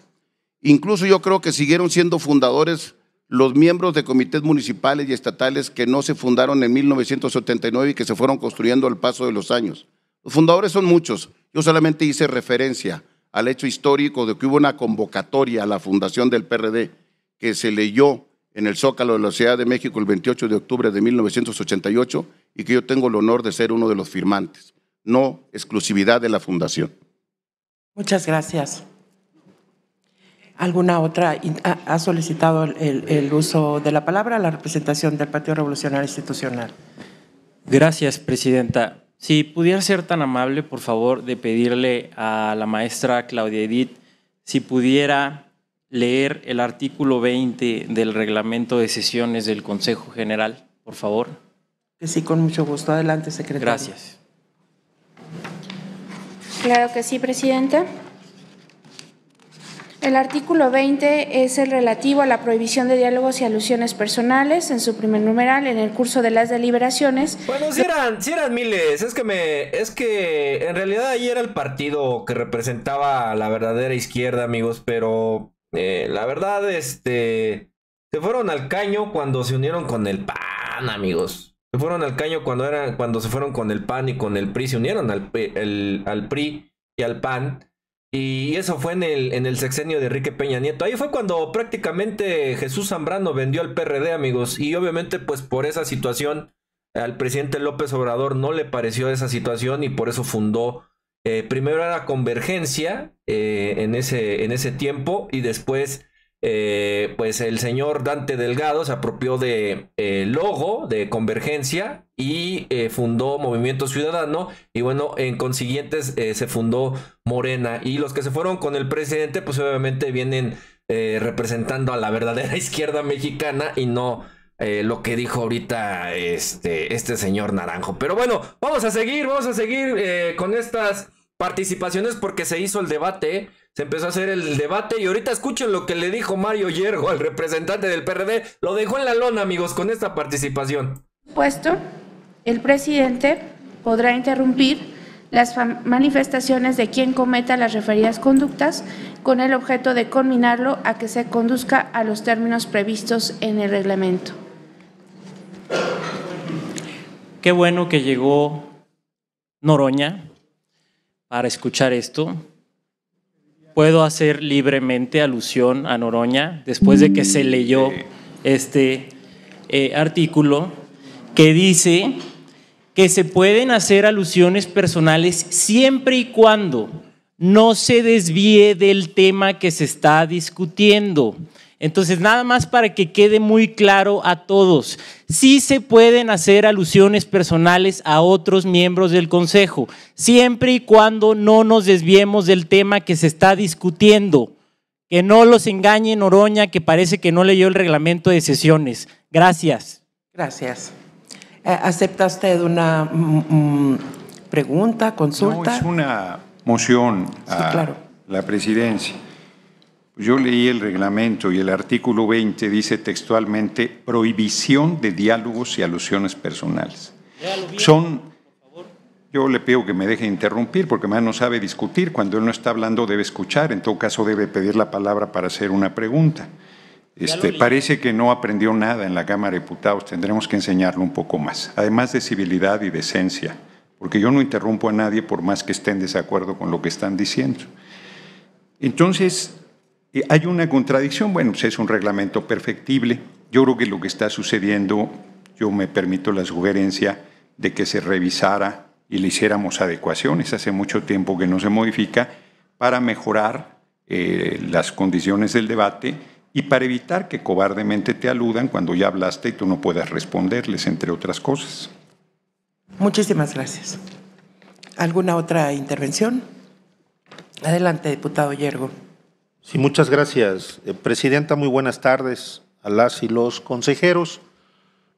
Incluso yo creo que siguieron siendo fundadores los miembros de comités municipales y estatales que no se fundaron en 1979 y que se fueron construyendo al paso de los años. Los fundadores son muchos. Yo solamente hice referencia al hecho histórico de que hubo una convocatoria a la fundación del PRD que se leyó en el Zócalo de la Ciudad de México el 28 de octubre de 1988 y que yo tengo el honor de ser uno de los firmantes, no exclusividad de la fundación. Muchas gracias. ¿Alguna otra ha solicitado el, uso de la palabra la representación del Partido Revolucionario Institucional? Gracias, Presidenta. Si pudiera ser tan amable, por favor, de pedirle a la maestra Claudia Edith si pudiera leer el artículo 20 del reglamento de sesiones del Consejo General, por favor. sí, con mucho gusto. Adelante, secretario. Gracias. Claro que sí, presidente. El artículo 20 es el relativo a la prohibición de diálogos y alusiones personales en su primer numeral en el curso de las deliberaciones. Bueno, si eran, miles, es que me es que en realidad ahí era el partido que representaba a la verdadera izquierda, amigos, pero eh, la verdad este se fueron al caño cuando se unieron con el PAN, amigos. Se fueron al caño cuando, era, cuando se fueron con el PAN y con el PRI, se unieron al, al PRI y al PAN. Y eso fue en el, en el sexenio de Enrique Peña Nieto. Ahí fue cuando prácticamente Jesús Zambrano vendió al PRD, amigos. Y obviamente, pues por esa situación, al presidente López Obrador no le pareció esa situación y por eso fundó. Eh, primero era Convergencia eh, en, ese, en ese tiempo y después eh, pues el señor Dante Delgado se apropió de el eh, logo de Convergencia y eh, fundó Movimiento Ciudadano y bueno, en consiguientes se fundó Morena y los que se fueron con el presidente pues obviamente vienen representando a la verdadera izquierda mexicana y no lo que dijo ahorita este, este señor Naranjo. Pero bueno, vamos a seguir, vamos a seguir con estas participaciones porque se hizo el debate se empezó a hacer el debate y ahorita escuchen lo que le dijo Mario Yergo al representante del PRD. Lo dejó en la lona, amigos, con esta participación. Puesto, el presidente podrá interrumpir las manifestaciones de quien cometa las referidas conductas con el objeto de conminarlo a que se conduzca a los términos previstos en el reglamento. Qué bueno que llegó Noroña para escuchar esto puedo hacer libremente alusión a Noroña después de que se mm. leyó este eh, artículo que dice que se pueden hacer alusiones personales siempre y cuando no se desvíe del tema que se está discutiendo. Entonces, nada más para que quede muy claro a todos, sí se pueden hacer alusiones personales a otros miembros del Consejo, siempre y cuando no nos desviemos del tema que se está discutiendo. Que no los engañe Noroña, que parece que no leyó el reglamento de sesiones. Gracias. Gracias. Eh, ¿Acepta usted una mm, mm, pregunta, consulta? No, es una moción a la presidencia. Yo leí el reglamento y el artículo 20 dice textualmente prohibición de diálogos y alusiones personales. Son yo le pido que me deje interrumpir porque más no sabe discutir. Cuando él no está hablando debe escuchar, en todo caso debe pedir la palabra para hacer una pregunta. Este, parece que no aprendió nada en la Cámara de Diputados, tendremos que enseñarlo un poco más, además de civilidad y decencia, porque yo no interrumpo a nadie por más que esté en desacuerdo con lo que están diciendo. Entonces, eh, hay una contradicción, bueno, pues es un reglamento perfectible. Yo creo que lo que está sucediendo, yo me permito la sugerencia de que se revisara y le hiciéramos adecuaciones. Hace mucho tiempo que no se modifica para mejorar eh, las condiciones del debate y para evitar que cobardemente te aludan cuando ya hablaste y tú no puedas responderles, entre otras cosas. Muchísimas gracias. ¿Alguna otra intervención? Adelante, diputado Yergo. Sí, muchas gracias. Eh, presidenta, muy buenas tardes a las y los consejeros,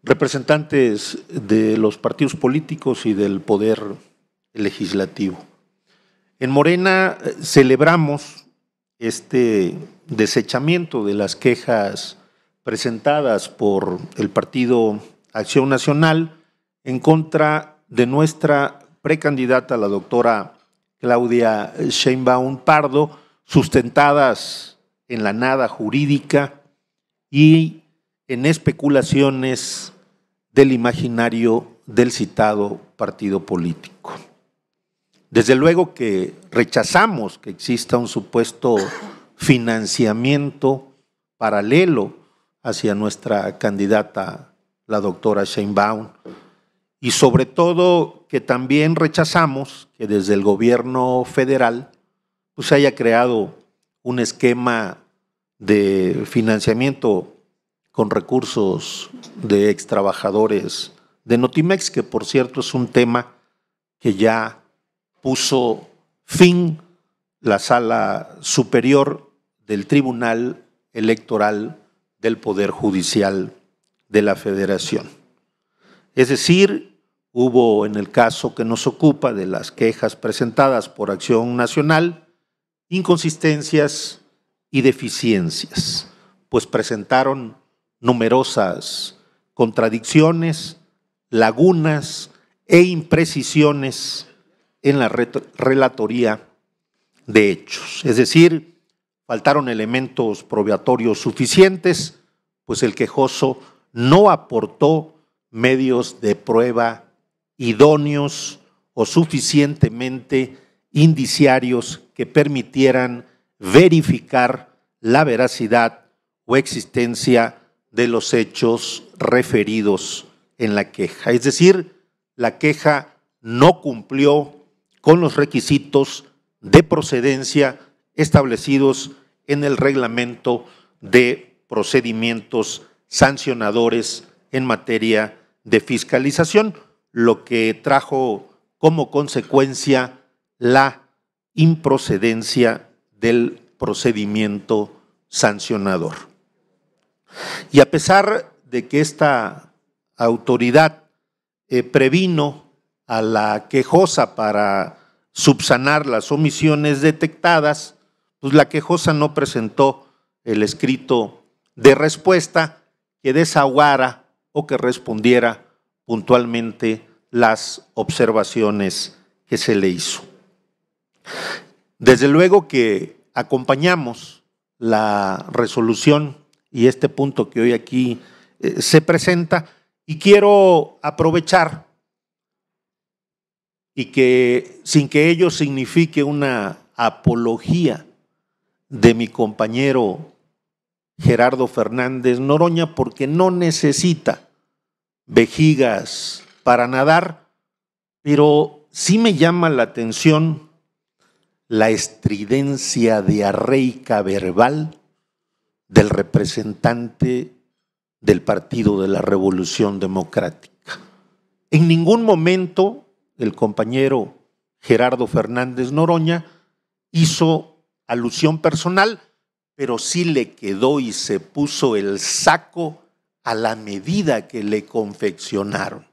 representantes de los partidos políticos y del poder legislativo. En Morena eh, celebramos este desechamiento de las quejas presentadas por el Partido Acción Nacional en contra de nuestra precandidata, la doctora Claudia Sheinbaum Pardo, sustentadas en la nada jurídica y en especulaciones del imaginario del citado partido político. Desde luego que rechazamos que exista un supuesto financiamiento paralelo hacia nuestra candidata, la doctora Sheinbaum, y sobre todo que también rechazamos que desde el gobierno federal pues haya creado un esquema de financiamiento con recursos de extrabajadores de Notimex, que por cierto es un tema que ya puso fin la sala superior del Tribunal Electoral del Poder Judicial de la Federación. Es decir, hubo en el caso que nos ocupa de las quejas presentadas por Acción Nacional, inconsistencias y deficiencias, pues presentaron numerosas contradicciones, lagunas e imprecisiones en la relatoría de hechos. Es decir, faltaron elementos probatorios suficientes, pues el quejoso no aportó medios de prueba idóneos o suficientemente indiciarios que permitieran verificar la veracidad o existencia de los hechos referidos en la queja. Es decir, la queja no cumplió con los requisitos de procedencia establecidos en el reglamento de procedimientos sancionadores en materia de fiscalización, lo que trajo como consecuencia la improcedencia del procedimiento sancionador. Y a pesar de que esta autoridad eh, previno a la quejosa para subsanar las omisiones detectadas, pues la quejosa no presentó el escrito de respuesta que desahogara o que respondiera puntualmente las observaciones que se le hizo. Desde luego que acompañamos la resolución y este punto que hoy aquí eh, se presenta y quiero aprovechar y que sin que ello signifique una apología de mi compañero Gerardo Fernández Noroña porque no necesita vejigas para nadar, pero sí me llama la atención la estridencia arreica verbal del representante del Partido de la Revolución Democrática. En ningún momento el compañero Gerardo Fernández Noroña hizo alusión personal, pero sí le quedó y se puso el saco a la medida que le confeccionaron.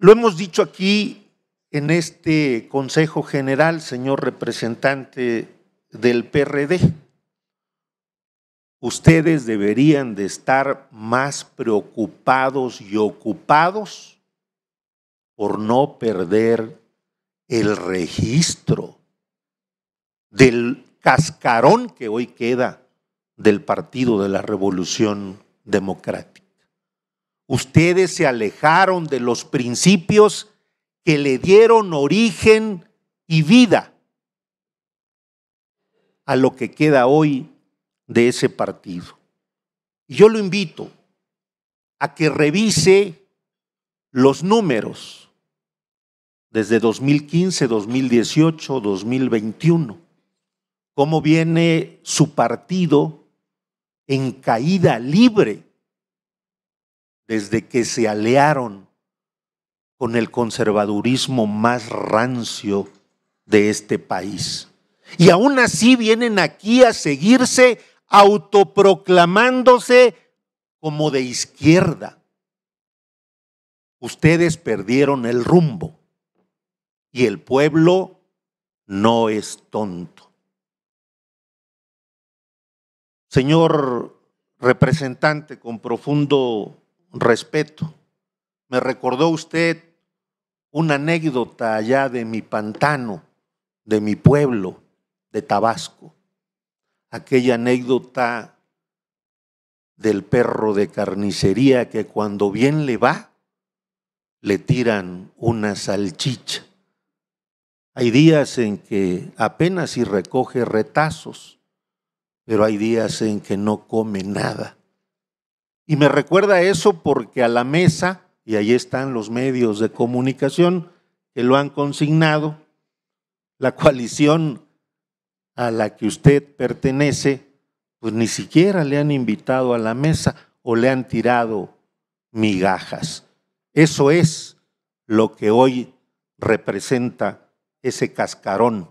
Lo hemos dicho aquí en este Consejo General, señor representante del PRD. Ustedes deberían de estar más preocupados y ocupados por no perder el registro del cascarón que hoy queda del Partido de la Revolución Democrática. Ustedes se alejaron de los principios que le dieron origen y vida a lo que queda hoy de ese partido. Y yo lo invito a que revise los números desde 2015, 2018, 2021, cómo viene su partido en caída libre desde que se alearon con el conservadurismo más rancio de este país. Y aún así vienen aquí a seguirse autoproclamándose como de izquierda. Ustedes perdieron el rumbo y el pueblo no es tonto. Señor representante, con profundo respeto, me recordó usted una anécdota allá de mi pantano, de mi pueblo, de Tabasco. Aquella anécdota del perro de carnicería que cuando bien le va, le tiran una salchicha. Hay días en que apenas si recoge retazos, pero hay días en que no come nada. Y me recuerda eso porque a la mesa y ahí están los medios de comunicación que lo han consignado, la coalición a la que usted pertenece, pues ni siquiera le han invitado a la mesa o le han tirado migajas. Eso es lo que hoy representa ese cascarón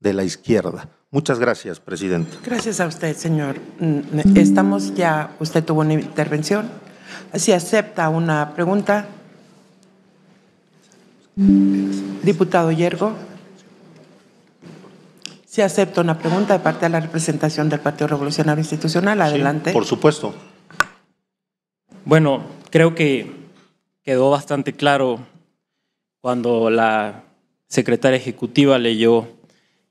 de la izquierda. Muchas gracias, presidente. Gracias a usted, señor. Mm, estamos ya, usted tuvo una intervención. Si acepta una pregunta. Diputado Yergo. Si acepta una pregunta de parte de la representación del Partido Revolucionario Institucional. Adelante. por supuesto. Bueno, creo que quedó bastante claro cuando la secretaria ejecutiva leyó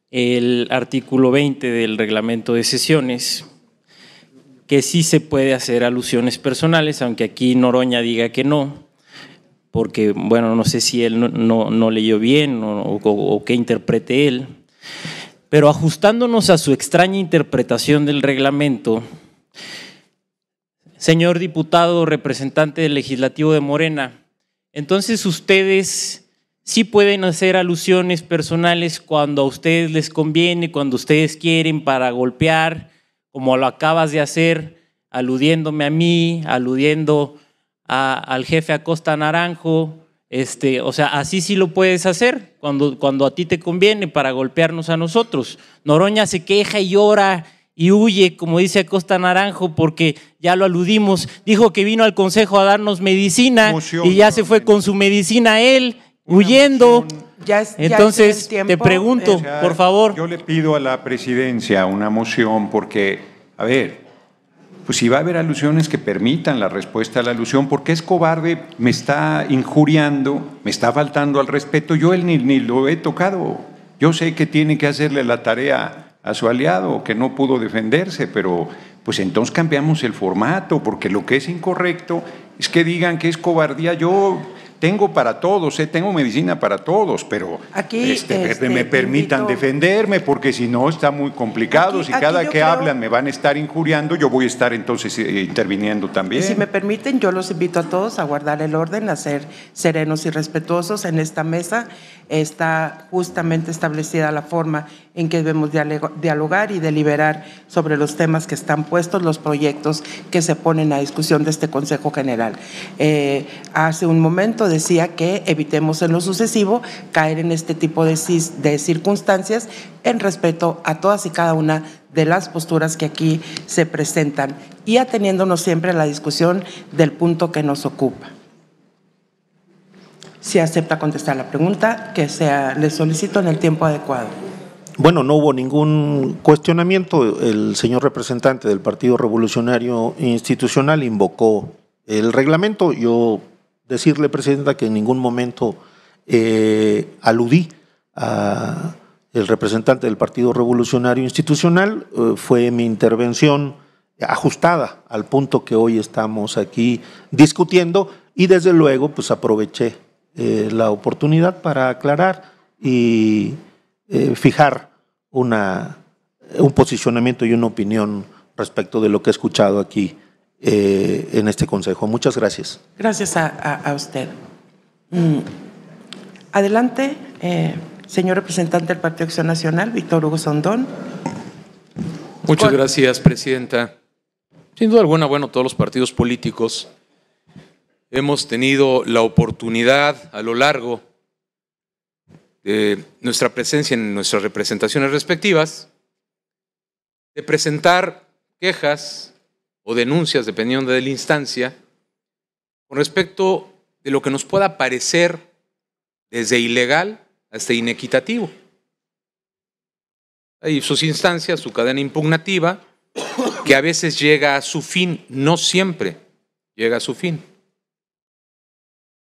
el artículo 20 del reglamento de sesiones que sí se puede hacer alusiones personales, aunque aquí Noroña diga que no, porque, bueno, no sé si él no, leyó bien o qué interprete él, pero ajustándonos a su extraña interpretación del reglamento, señor diputado representante del legislativo de Morena, entonces ustedes sí pueden hacer alusiones personales cuando a ustedes les conviene, cuando ustedes quieren para golpear como lo acabas de hacer, aludiéndome a mí, aludiendo al jefe Acosta Naranjo. Este, o sea, así sí lo puedes hacer cuando, cuando a ti te conviene para golpearnos a nosotros. Noroña se queja y llora y huye, como dice Acosta Naranjo, porque ya lo aludimos. Dijo que vino al consejo a darnos medicina y ya se fue con su medicina él, huyendo. Entonces, te pregunto, por favor. Yo le pido a la presidencia una moción porque, a ver, pues si va a haber alusiones que permitan la respuesta a la alusión, porque es cobarde, me está injuriando, me está faltando al respeto, yo él ni, ni lo he tocado. Yo sé que tiene que hacerle la tarea a su aliado, que no pudo defenderse, pero pues entonces cambiamos el formato, porque lo que es incorrecto es que digan que es cobardía. Yo tengo para todos, eh, tengo medicina para todos, pero aquí, este, me este, permitan defenderme, porque si no está muy complicado, si cada que hablan me van a estar injuriando, yo voy a estar entonces eh, interviniendo también. si me permiten, yo los invito a todos a guardar el orden, a ser serenos y respetuosos en esta mesa. Está justamente establecida la forma en que debemos dialogar y deliberar sobre los temas que están puestos, los proyectos que se ponen a discusión de este Consejo General. Eh, hace un momento decía que evitemos en lo sucesivo caer en este tipo de, de circunstancias en respeto a todas y cada una de las posturas que aquí se presentan y ateniéndonos siempre a la discusión del punto que nos ocupa si acepta contestar la pregunta, que sea, le solicito en el tiempo adecuado. Bueno, no hubo ningún cuestionamiento. El señor representante del Partido Revolucionario Institucional invocó el reglamento. Yo decirle, Presidenta, que en ningún momento eh, aludí al representante del Partido Revolucionario Institucional. Eh, fue mi intervención ajustada al punto que hoy estamos aquí discutiendo y desde luego pues aproveché eh, la oportunidad para aclarar y fijar una, un posicionamiento y una opinión respecto de lo que he escuchado aquí eh, en este consejo. Muchas gracias. Gracias a, usted. Mm. Adelante, eh, señor representante del Partido Acción Nacional, Víctor Hugo Sondón. Muchas gracias, presidenta. Sin duda alguna, bueno, todos los partidos políticos hemos tenido la oportunidad a lo largo eh, nuestra presencia en nuestras representaciones respectivas, de presentar quejas o denuncias, dependiendo de la instancia, con respecto de lo que nos pueda parecer desde ilegal hasta inequitativo. Hay sus instancias, su cadena impugnativa, que a veces llega a su fin, no siempre llega a su fin.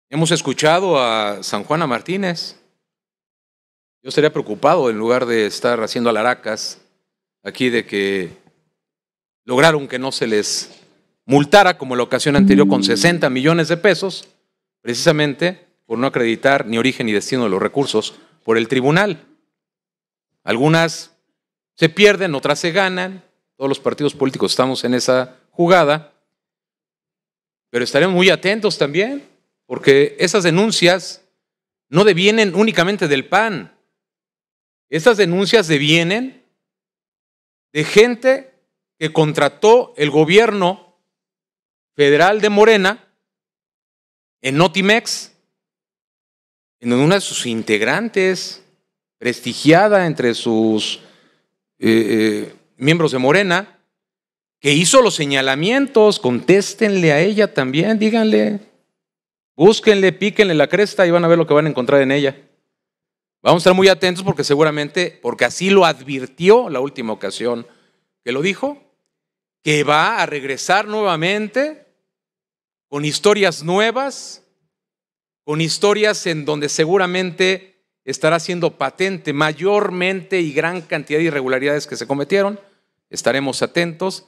Hemos escuchado a San Juana Martínez, yo estaría preocupado en lugar de estar haciendo alaracas aquí de que lograron que no se les multara como la ocasión anterior con 60 millones de pesos, precisamente por no acreditar ni origen ni destino de los recursos por el tribunal. Algunas se pierden, otras se ganan, todos los partidos políticos estamos en esa jugada, pero estaremos muy atentos también, porque esas denuncias no devienen únicamente del PAN, estas denuncias devienen de gente que contrató el gobierno federal de Morena en Notimex, en una de sus integrantes, prestigiada entre sus eh, eh, miembros de Morena, que hizo los señalamientos, contéstenle a ella también, díganle, búsquenle, píquenle la cresta y van a ver lo que van a encontrar en ella. Vamos a estar muy atentos porque seguramente, porque así lo advirtió la última ocasión que lo dijo, que va a regresar nuevamente con historias nuevas, con historias en donde seguramente estará siendo patente mayormente y gran cantidad de irregularidades que se cometieron. Estaremos atentos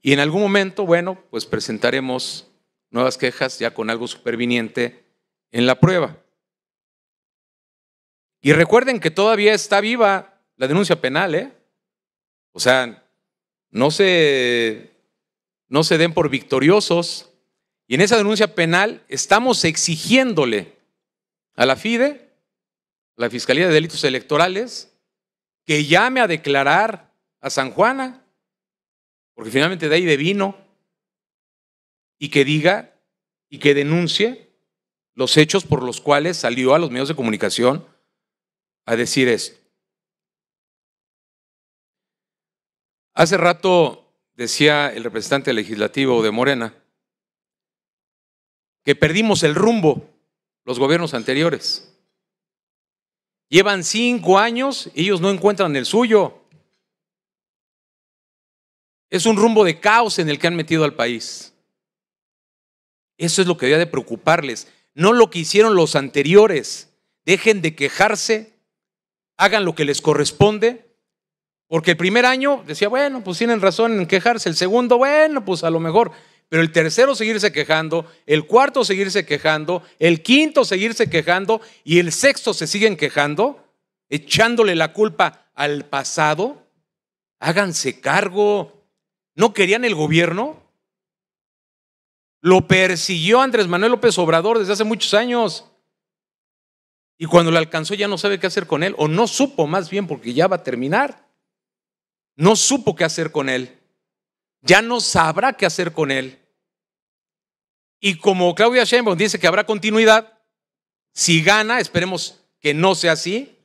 y en algún momento, bueno, pues presentaremos nuevas quejas ya con algo superviniente en la prueba. Y recuerden que todavía está viva la denuncia penal, ¿eh? O sea, no se, no se den por victoriosos. Y en esa denuncia penal estamos exigiéndole a la FIDE, la Fiscalía de Delitos Electorales, que llame a declarar a San Juana, porque finalmente de ahí vino, y que diga y que denuncie los hechos por los cuales salió a los medios de comunicación a decir esto. Hace rato decía el representante legislativo de Morena que perdimos el rumbo los gobiernos anteriores. Llevan cinco años y ellos no encuentran el suyo. Es un rumbo de caos en el que han metido al país. Eso es lo que debe de preocuparles, no lo que hicieron los anteriores. Dejen de quejarse hagan lo que les corresponde. Porque el primer año decía, bueno, pues tienen razón en quejarse. El segundo, bueno, pues a lo mejor. Pero el tercero, seguirse quejando. El cuarto, seguirse quejando. El quinto, seguirse quejando. Y el sexto, se siguen quejando, echándole la culpa al pasado. Háganse cargo. ¿No querían el gobierno? Lo persiguió Andrés Manuel López Obrador desde hace muchos años. Y cuando lo alcanzó ya no sabe qué hacer con él, o no supo más bien porque ya va a terminar. No supo qué hacer con él. Ya no sabrá qué hacer con él. Y como Claudia Sheinbaum dice que habrá continuidad, si gana, esperemos que no sea así,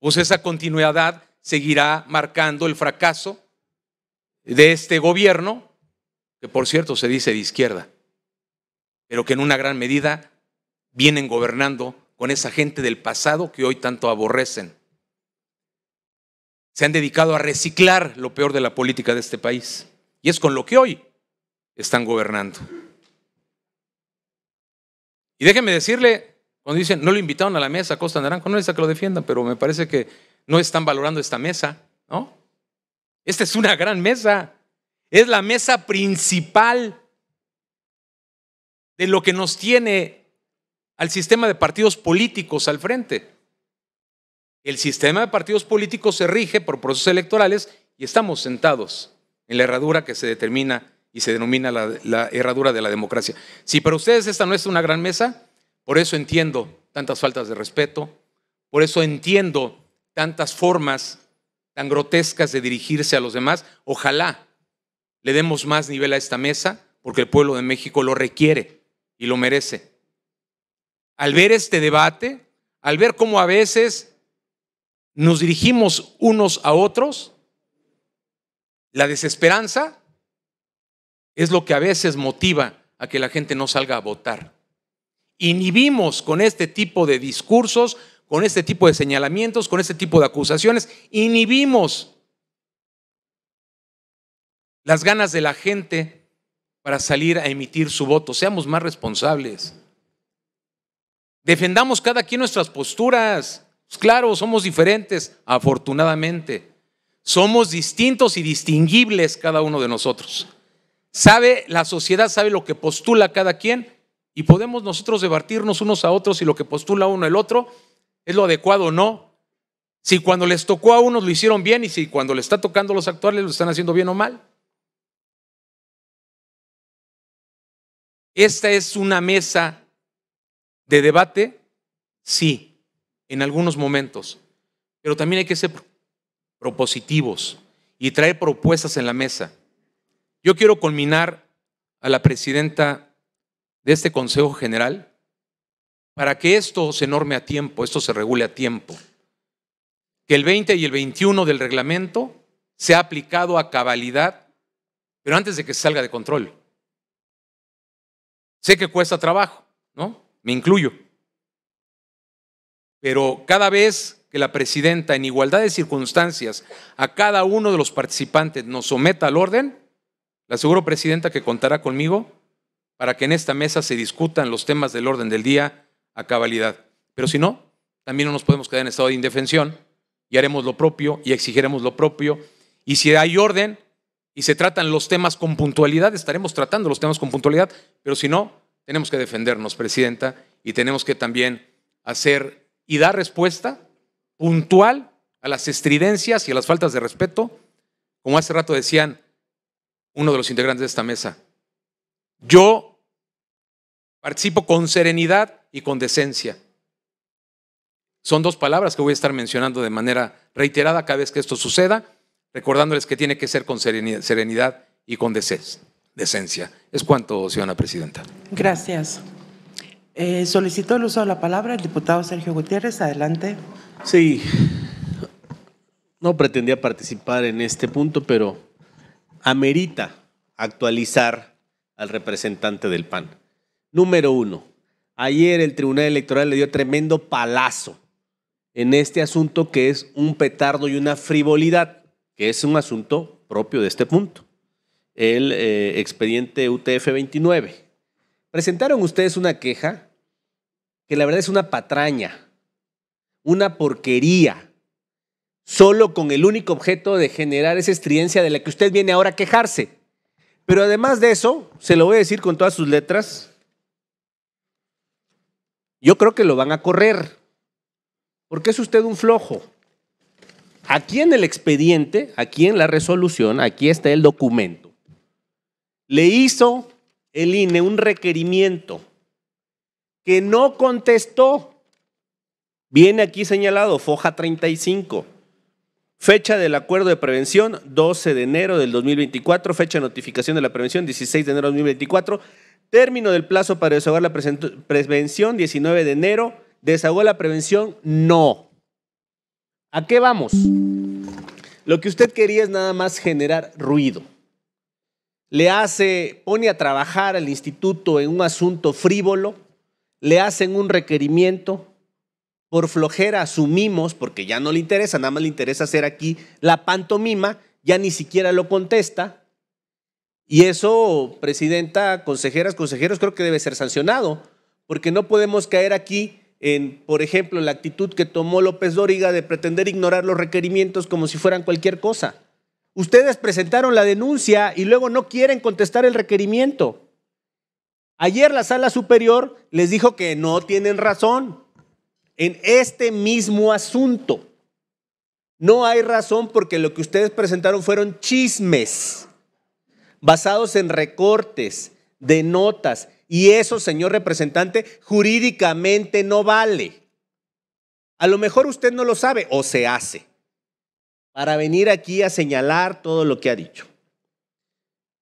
pues esa continuidad seguirá marcando el fracaso de este gobierno, que por cierto se dice de izquierda, pero que en una gran medida vienen gobernando con esa gente del pasado que hoy tanto aborrecen. Se han dedicado a reciclar lo peor de la política de este país. Y es con lo que hoy están gobernando. Y déjenme decirle, cuando dicen, no lo invitaron a la mesa, Costa Naranjo, no a que lo defiendan, pero me parece que no están valorando esta mesa, ¿no? Esta es una gran mesa. Es la mesa principal de lo que nos tiene al sistema de partidos políticos al frente. El sistema de partidos políticos se rige por procesos electorales y estamos sentados en la herradura que se determina y se denomina la, la herradura de la democracia. Si para ustedes esta no es una gran mesa, por eso entiendo tantas faltas de respeto, por eso entiendo tantas formas tan grotescas de dirigirse a los demás. Ojalá le demos más nivel a esta mesa porque el pueblo de México lo requiere y lo merece al ver este debate, al ver cómo a veces nos dirigimos unos a otros, la desesperanza es lo que a veces motiva a que la gente no salga a votar. Inhibimos con este tipo de discursos, con este tipo de señalamientos, con este tipo de acusaciones, inhibimos las ganas de la gente para salir a emitir su voto. Seamos más responsables. Defendamos cada quien nuestras posturas. Pues claro, somos diferentes, afortunadamente. Somos distintos y distinguibles cada uno de nosotros. Sabe, la sociedad sabe lo que postula cada quien y podemos nosotros debatirnos unos a otros si lo que postula uno el otro es lo adecuado o no. Si cuando les tocó a unos lo hicieron bien y si cuando le está tocando a los actuales lo están haciendo bien o mal. Esta es una mesa de debate, sí, en algunos momentos, pero también hay que ser propositivos y traer propuestas en la mesa. Yo quiero culminar a la presidenta de este Consejo General para que esto se norme a tiempo, esto se regule a tiempo, que el 20 y el 21 del reglamento sea aplicado a cabalidad, pero antes de que salga de control. Sé que cuesta trabajo, ¿no? me incluyo. Pero cada vez que la presidenta, en igualdad de circunstancias, a cada uno de los participantes nos someta al orden, la aseguro, presidenta, que contará conmigo para que en esta mesa se discutan los temas del orden del día a cabalidad. Pero si no, también no nos podemos quedar en estado de indefensión y haremos lo propio y exigiremos lo propio. Y si hay orden y se tratan los temas con puntualidad, estaremos tratando los temas con puntualidad, pero si no, tenemos que defendernos, Presidenta, y tenemos que también hacer y dar respuesta puntual a las estridencias y a las faltas de respeto, como hace rato decían uno de los integrantes de esta mesa. Yo participo con serenidad y con decencia. Son dos palabras que voy a estar mencionando de manera reiterada cada vez que esto suceda, recordándoles que tiene que ser con serenidad y con decencia decencia. Es cuanto, señora presidenta. Gracias. Solicito eh, solicitó el uso de la palabra el diputado Sergio Gutiérrez. Adelante. Sí, no pretendía participar en este punto, pero amerita actualizar al representante del PAN. Número uno, ayer el Tribunal Electoral le dio tremendo palazo en este asunto que es un petardo y una frivolidad, que es un asunto propio de este punto el eh, expediente UTF-29. Presentaron ustedes una queja que la verdad es una patraña, una porquería, solo con el único objeto de generar esa estriencia de la que usted viene ahora a quejarse. Pero además de eso, se lo voy a decir con todas sus letras, yo creo que lo van a correr, porque es usted un flojo. Aquí en el expediente, aquí en la resolución, aquí está el documento le hizo el INE un requerimiento que no contestó. Viene aquí señalado, foja 35. Fecha del acuerdo de prevención, 12 de enero del 2024. Fecha de notificación de la prevención, 16 de enero del 2024. Término del plazo para desahogar la prevención, 19 de enero. ¿Desahogó la prevención? No. ¿A qué vamos? Lo que usted quería es nada más generar ruido le hace, pone a trabajar al instituto en un asunto frívolo, le hacen un requerimiento, por flojera asumimos, porque ya no le interesa, nada más le interesa hacer aquí la pantomima, ya ni siquiera lo contesta, y eso, presidenta, consejeras, consejeros, creo que debe ser sancionado, porque no podemos caer aquí en, por ejemplo, la actitud que tomó López Dóriga de pretender ignorar los requerimientos como si fueran cualquier cosa. Ustedes presentaron la denuncia y luego no quieren contestar el requerimiento. Ayer la sala superior les dijo que no tienen razón en este mismo asunto. No hay razón porque lo que ustedes presentaron fueron chismes basados en recortes de notas y eso, señor representante, jurídicamente no vale. A lo mejor usted no lo sabe o se hace para venir aquí a señalar todo lo que ha dicho.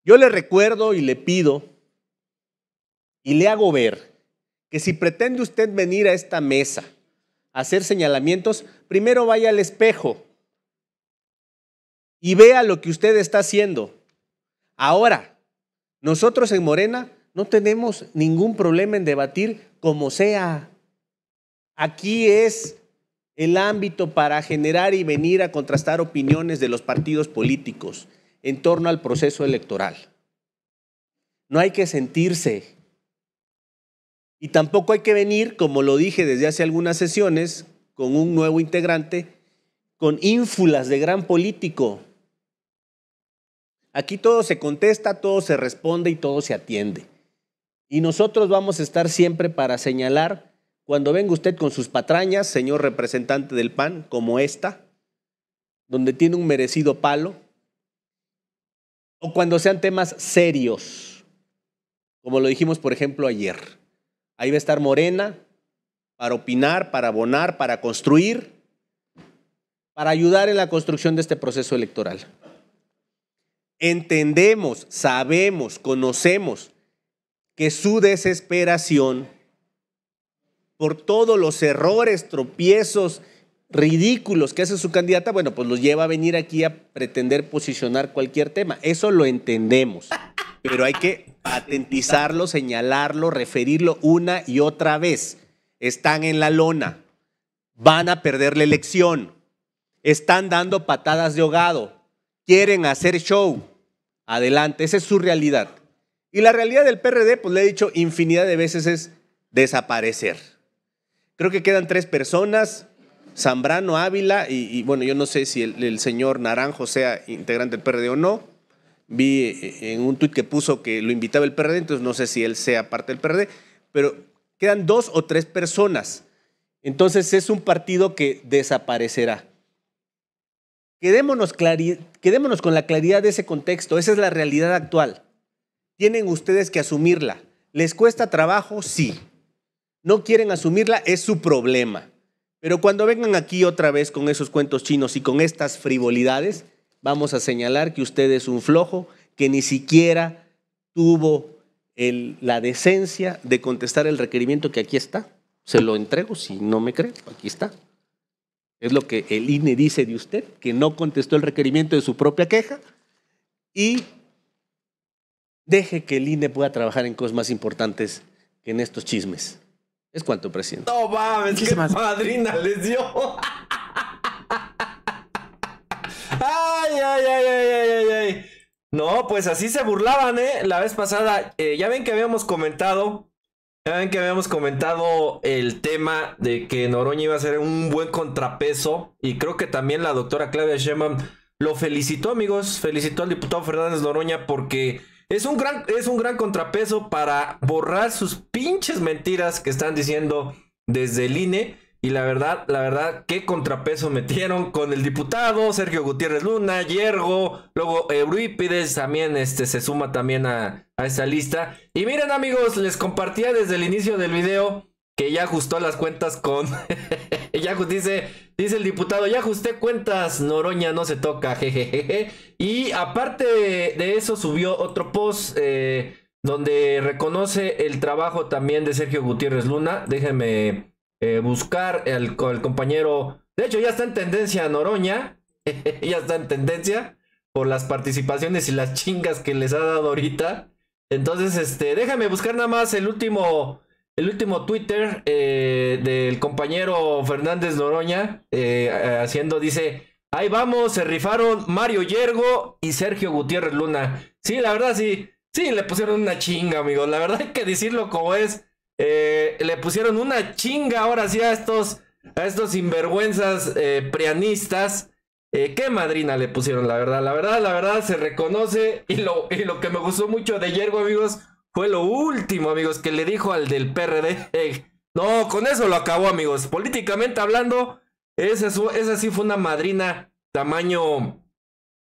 Yo le recuerdo y le pido y le hago ver que si pretende usted venir a esta mesa a hacer señalamientos, primero vaya al espejo y vea lo que usted está haciendo. Ahora, nosotros en Morena no tenemos ningún problema en debatir como sea. Aquí es el ámbito para generar y venir a contrastar opiniones de los partidos políticos en torno al proceso electoral. No hay que sentirse. Y tampoco hay que venir, como lo dije desde hace algunas sesiones, con un nuevo integrante, con ínfulas de gran político. Aquí todo se contesta, todo se responde y todo se atiende. Y nosotros vamos a estar siempre para señalar cuando venga usted con sus patrañas, señor representante del PAN, como esta, donde tiene un merecido palo, o cuando sean temas serios, como lo dijimos, por ejemplo, ayer. Ahí va a estar Morena para opinar, para abonar, para construir, para ayudar en la construcción de este proceso electoral. Entendemos, sabemos, conocemos que su desesperación por todos los errores, tropiezos ridículos que hace su candidata, bueno, pues los lleva a venir aquí a pretender posicionar cualquier tema. Eso lo entendemos, pero hay que patentizarlo, señalarlo, referirlo una y otra vez. Están en la lona, van a perder la elección, están dando patadas de hogado, quieren hacer show. Adelante, esa es su realidad. Y la realidad del PRD, pues le he dicho infinidad de veces, es desaparecer. Creo que quedan tres personas. Zambrano, Ávila y, bueno, yo no sé si el, señor Naranjo sea integrante del PRD o no. Vi eh, en un tuit que puso que lo invitaba el PRD, entonces no sé si él sea parte del PRD, pero quedan dos o tres personas. Entonces es un partido que desaparecerá. quedémonos con la claridad de ese contexto, esa es la realidad actual. Tienen ustedes que asumirla. ¿Les cuesta trabajo? Sí no quieren asumirla, es su problema. Pero cuando vengan aquí otra vez con esos cuentos chinos y con estas frivolidades, vamos a señalar que usted es un flojo que ni siquiera tuvo la decencia de contestar el requerimiento que aquí está. Se lo entrego si no me cree, aquí está. Es lo que el INE dice de usted, que no contestó el requerimiento de su propia queja y deje que el INE pueda trabajar en cosas más importantes que en estos chismes. ¿Es cuánto, presidente? No qué madrina les dio. ay, ay, ay, ay, ay, ay. No, pues así se burlaban, ¿eh? La vez pasada, eh, ya ven que habíamos comentado ya ven que habíamos comentado el tema de que Noroña iba a ser un buen contrapeso y creo que también la doctora Claudia Sheinbaum lo felicitó, amigos, felicitó al diputado Fernández Noroña porque es un gran, es un gran contrapeso para borrar sus pinches mentiras que están diciendo desde el INE. Y la verdad, la verdad, qué contrapeso metieron con el diputado Sergio Gutiérrez Luna, Yergo, luego Eurípides también este, se suma también a, a esta lista. Y miren amigos, les compartía desde el inicio del video que ya ajustó las cuentas con. ya dice, dice el diputado, ya ajusté cuentas, Noroña no se toca, Y aparte de, eso, subió otro post eh, donde reconoce el trabajo también de Sergio Gutiérrez Luna. Déjenme eh, buscar al, compañero. De hecho, ya está en tendencia Noroña. ya está en tendencia por las participaciones y las chingas que les ha dado ahorita. Entonces, este, déjame buscar nada más el último el último Twitter eh, del compañero Fernández Noroña eh, haciendo, dice, ahí vamos, se rifaron Mario Yergo y Sergio Gutiérrez Luna. Sí, la verdad sí, sí, le pusieron una chinga, amigos. La verdad hay que decirlo como es. Eh, le pusieron una chinga ahora sí a estos, a estos sinvergüenzas prianistas. qué madrina le pusieron, la verdad, la verdad, la verdad se reconoce. Y lo, y lo que me gustó mucho de Yergo, amigos, fue lo último, amigos, que le dijo al del PRD. No, con eso lo acabó, amigos. Políticamente hablando, esa, sí fue una madrina tamaño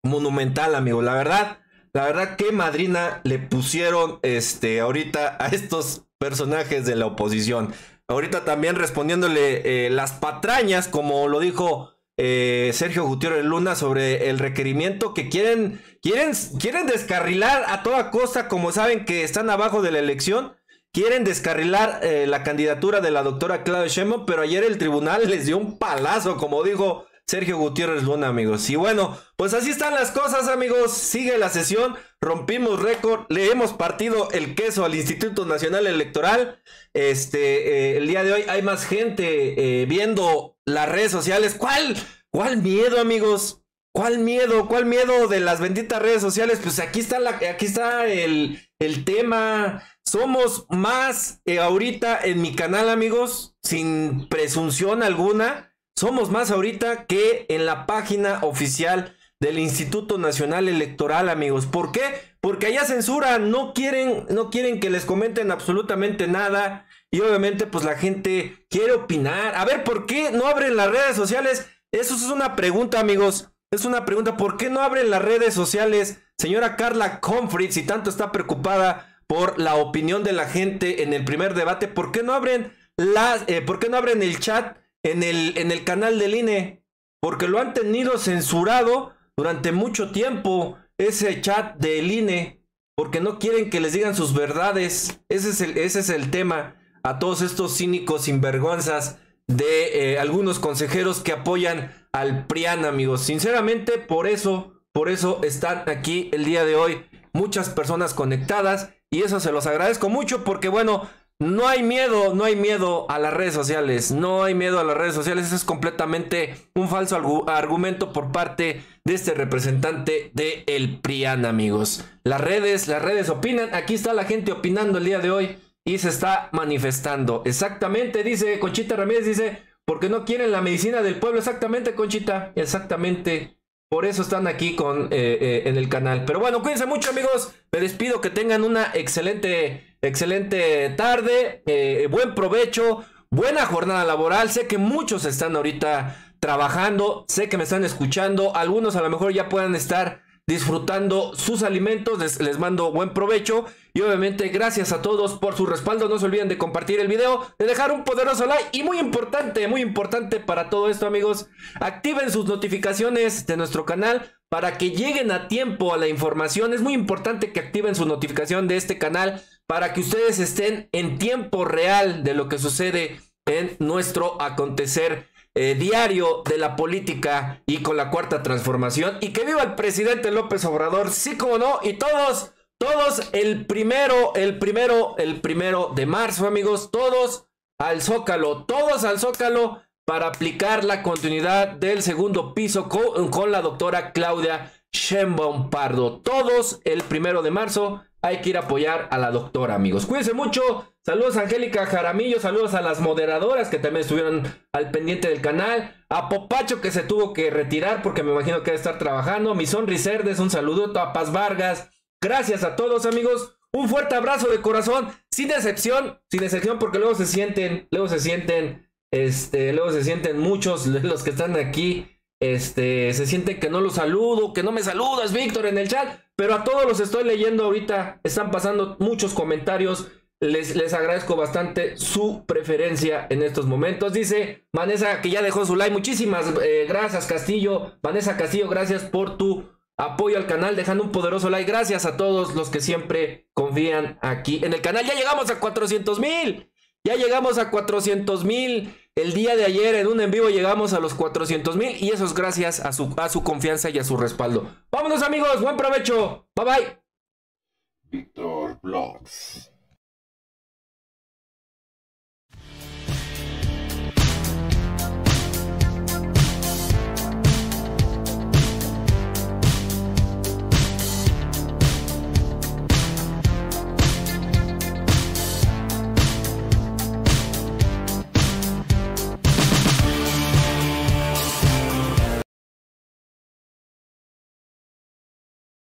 monumental, amigos. La verdad, la verdad, qué madrina le pusieron este, ahorita a estos personajes de la oposición. Ahorita también respondiéndole eh, las patrañas, como lo dijo eh, Sergio Gutiérrez Luna, sobre el requerimiento que quieren Quieren, descarrilar a toda costa, como saben que están abajo de la elección. Quieren descarrilar eh, la candidatura de la doctora Claudia Sheinbaum, pero ayer el tribunal les dio un palazo, como dijo Sergio Gutiérrez Luna, amigos. Y bueno, pues así están las cosas, amigos. Sigue la sesión, rompimos récord, le hemos partido el queso al Instituto Nacional Electoral. Este, eh, el día de hoy hay más gente eh, viendo las redes sociales. ¿Cuál? ¿Cuál miedo, amigos? ¿Cuál miedo? ¿Cuál miedo de las benditas redes sociales? Pues aquí está, aquí está el, tema. Somos más eh, ahorita en mi canal, amigos, sin presunción alguna. Somos más ahorita que en la página oficial del Instituto Nacional Electoral, amigos. ¿Por qué? Porque allá censura, no quieren, no quieren que les comenten absolutamente nada. Y obviamente, pues la gente quiere opinar. A ver, ¿por qué no abren las redes sociales? Eso es una pregunta, amigos. Es una pregunta, ¿por qué no abren las redes sociales? Señora Carla Comfrey, si tanto está preocupada por la opinión de la gente en el primer debate, ¿por qué no abren, las, eh, ¿por qué no abren el chat en el, en el canal del INE? Porque lo han tenido censurado durante mucho tiempo ese chat del INE, porque no quieren que les digan sus verdades. Ese es el, ese es el tema a todos estos cínicos sinvergüenzas de eh, algunos consejeros que apoyan al PRIAN, amigos. Sinceramente, por eso, por eso están aquí el día de hoy muchas personas conectadas y eso se los agradezco mucho porque bueno, no hay miedo, no hay miedo a las redes sociales, no hay miedo a las redes sociales, eso es completamente un falso argumento por parte de este representante de el PRIAN, amigos. Las redes, las redes opinan, aquí está la gente opinando el día de hoy y se está manifestando. Exactamente, dice Conchita Ramírez, dice, porque no quieren la medicina del pueblo. Exactamente, Conchita, exactamente. Por eso están aquí con, eh, eh, en el canal. Pero bueno, cuídense mucho, amigos. Me despido, que tengan una excelente, excelente tarde. Eh, buen provecho, buena jornada laboral. Sé que muchos están ahorita trabajando, sé que me están escuchando. Algunos a lo mejor ya puedan estar disfrutando sus alimentos. Les, mando buen provecho. Y obviamente gracias a todos por su respaldo. No se olviden de compartir el video, de dejar un poderoso like. Y muy importante, muy importante para todo esto amigos, activen sus notificaciones de nuestro canal para que lleguen a tiempo a la información. Es muy importante que activen su notificación de este canal para que ustedes estén en tiempo real de lo que sucede en nuestro acontecer eh, diario de la política y con la cuarta transformación. Y que viva el presidente López Obrador, sí como no, y todos, todos el primero, el primero, el primero de marzo, amigos, todos al zócalo, todos al zócalo para aplicar la continuidad del segundo piso con, la doctora Claudia Sheinbaum Pardo. Todos el primero de marzo hay que ir a apoyar a la doctora, amigos. Cuídense mucho. Saludos a Angélica Jaramillo, saludos a las moderadoras que también estuvieron al pendiente del canal, a Popacho que se tuvo que retirar porque me imagino que debe estar trabajando, mi sonriserdes, un saludo a Paz Vargas. Gracias a todos, amigos. Un fuerte abrazo de corazón, sin decepción, sin decepción porque luego se sienten, luego se sienten este, luego se sienten muchos los que están aquí este, se sienten que no los saludo, que no me saludas, Víctor, en el chat. Pero a todos los estoy leyendo ahorita. Están pasando muchos comentarios. Les, les agradezco bastante su preferencia en estos momentos. Dice Vanessa que ya dejó su like. Muchísimas eh, gracias, Castillo. Vanessa Castillo, gracias por tu apoyo al canal dejando un poderoso like. Gracias a todos los que siempre confían aquí en el canal. Ya llegamos a 400 mil. Ya llegamos a 400 mil. El día de ayer en un en vivo llegamos a los 400 mil y eso es gracias a su, a su confianza y a su respaldo. Vámonos amigos, buen provecho. Bye bye. Víctor Blogs.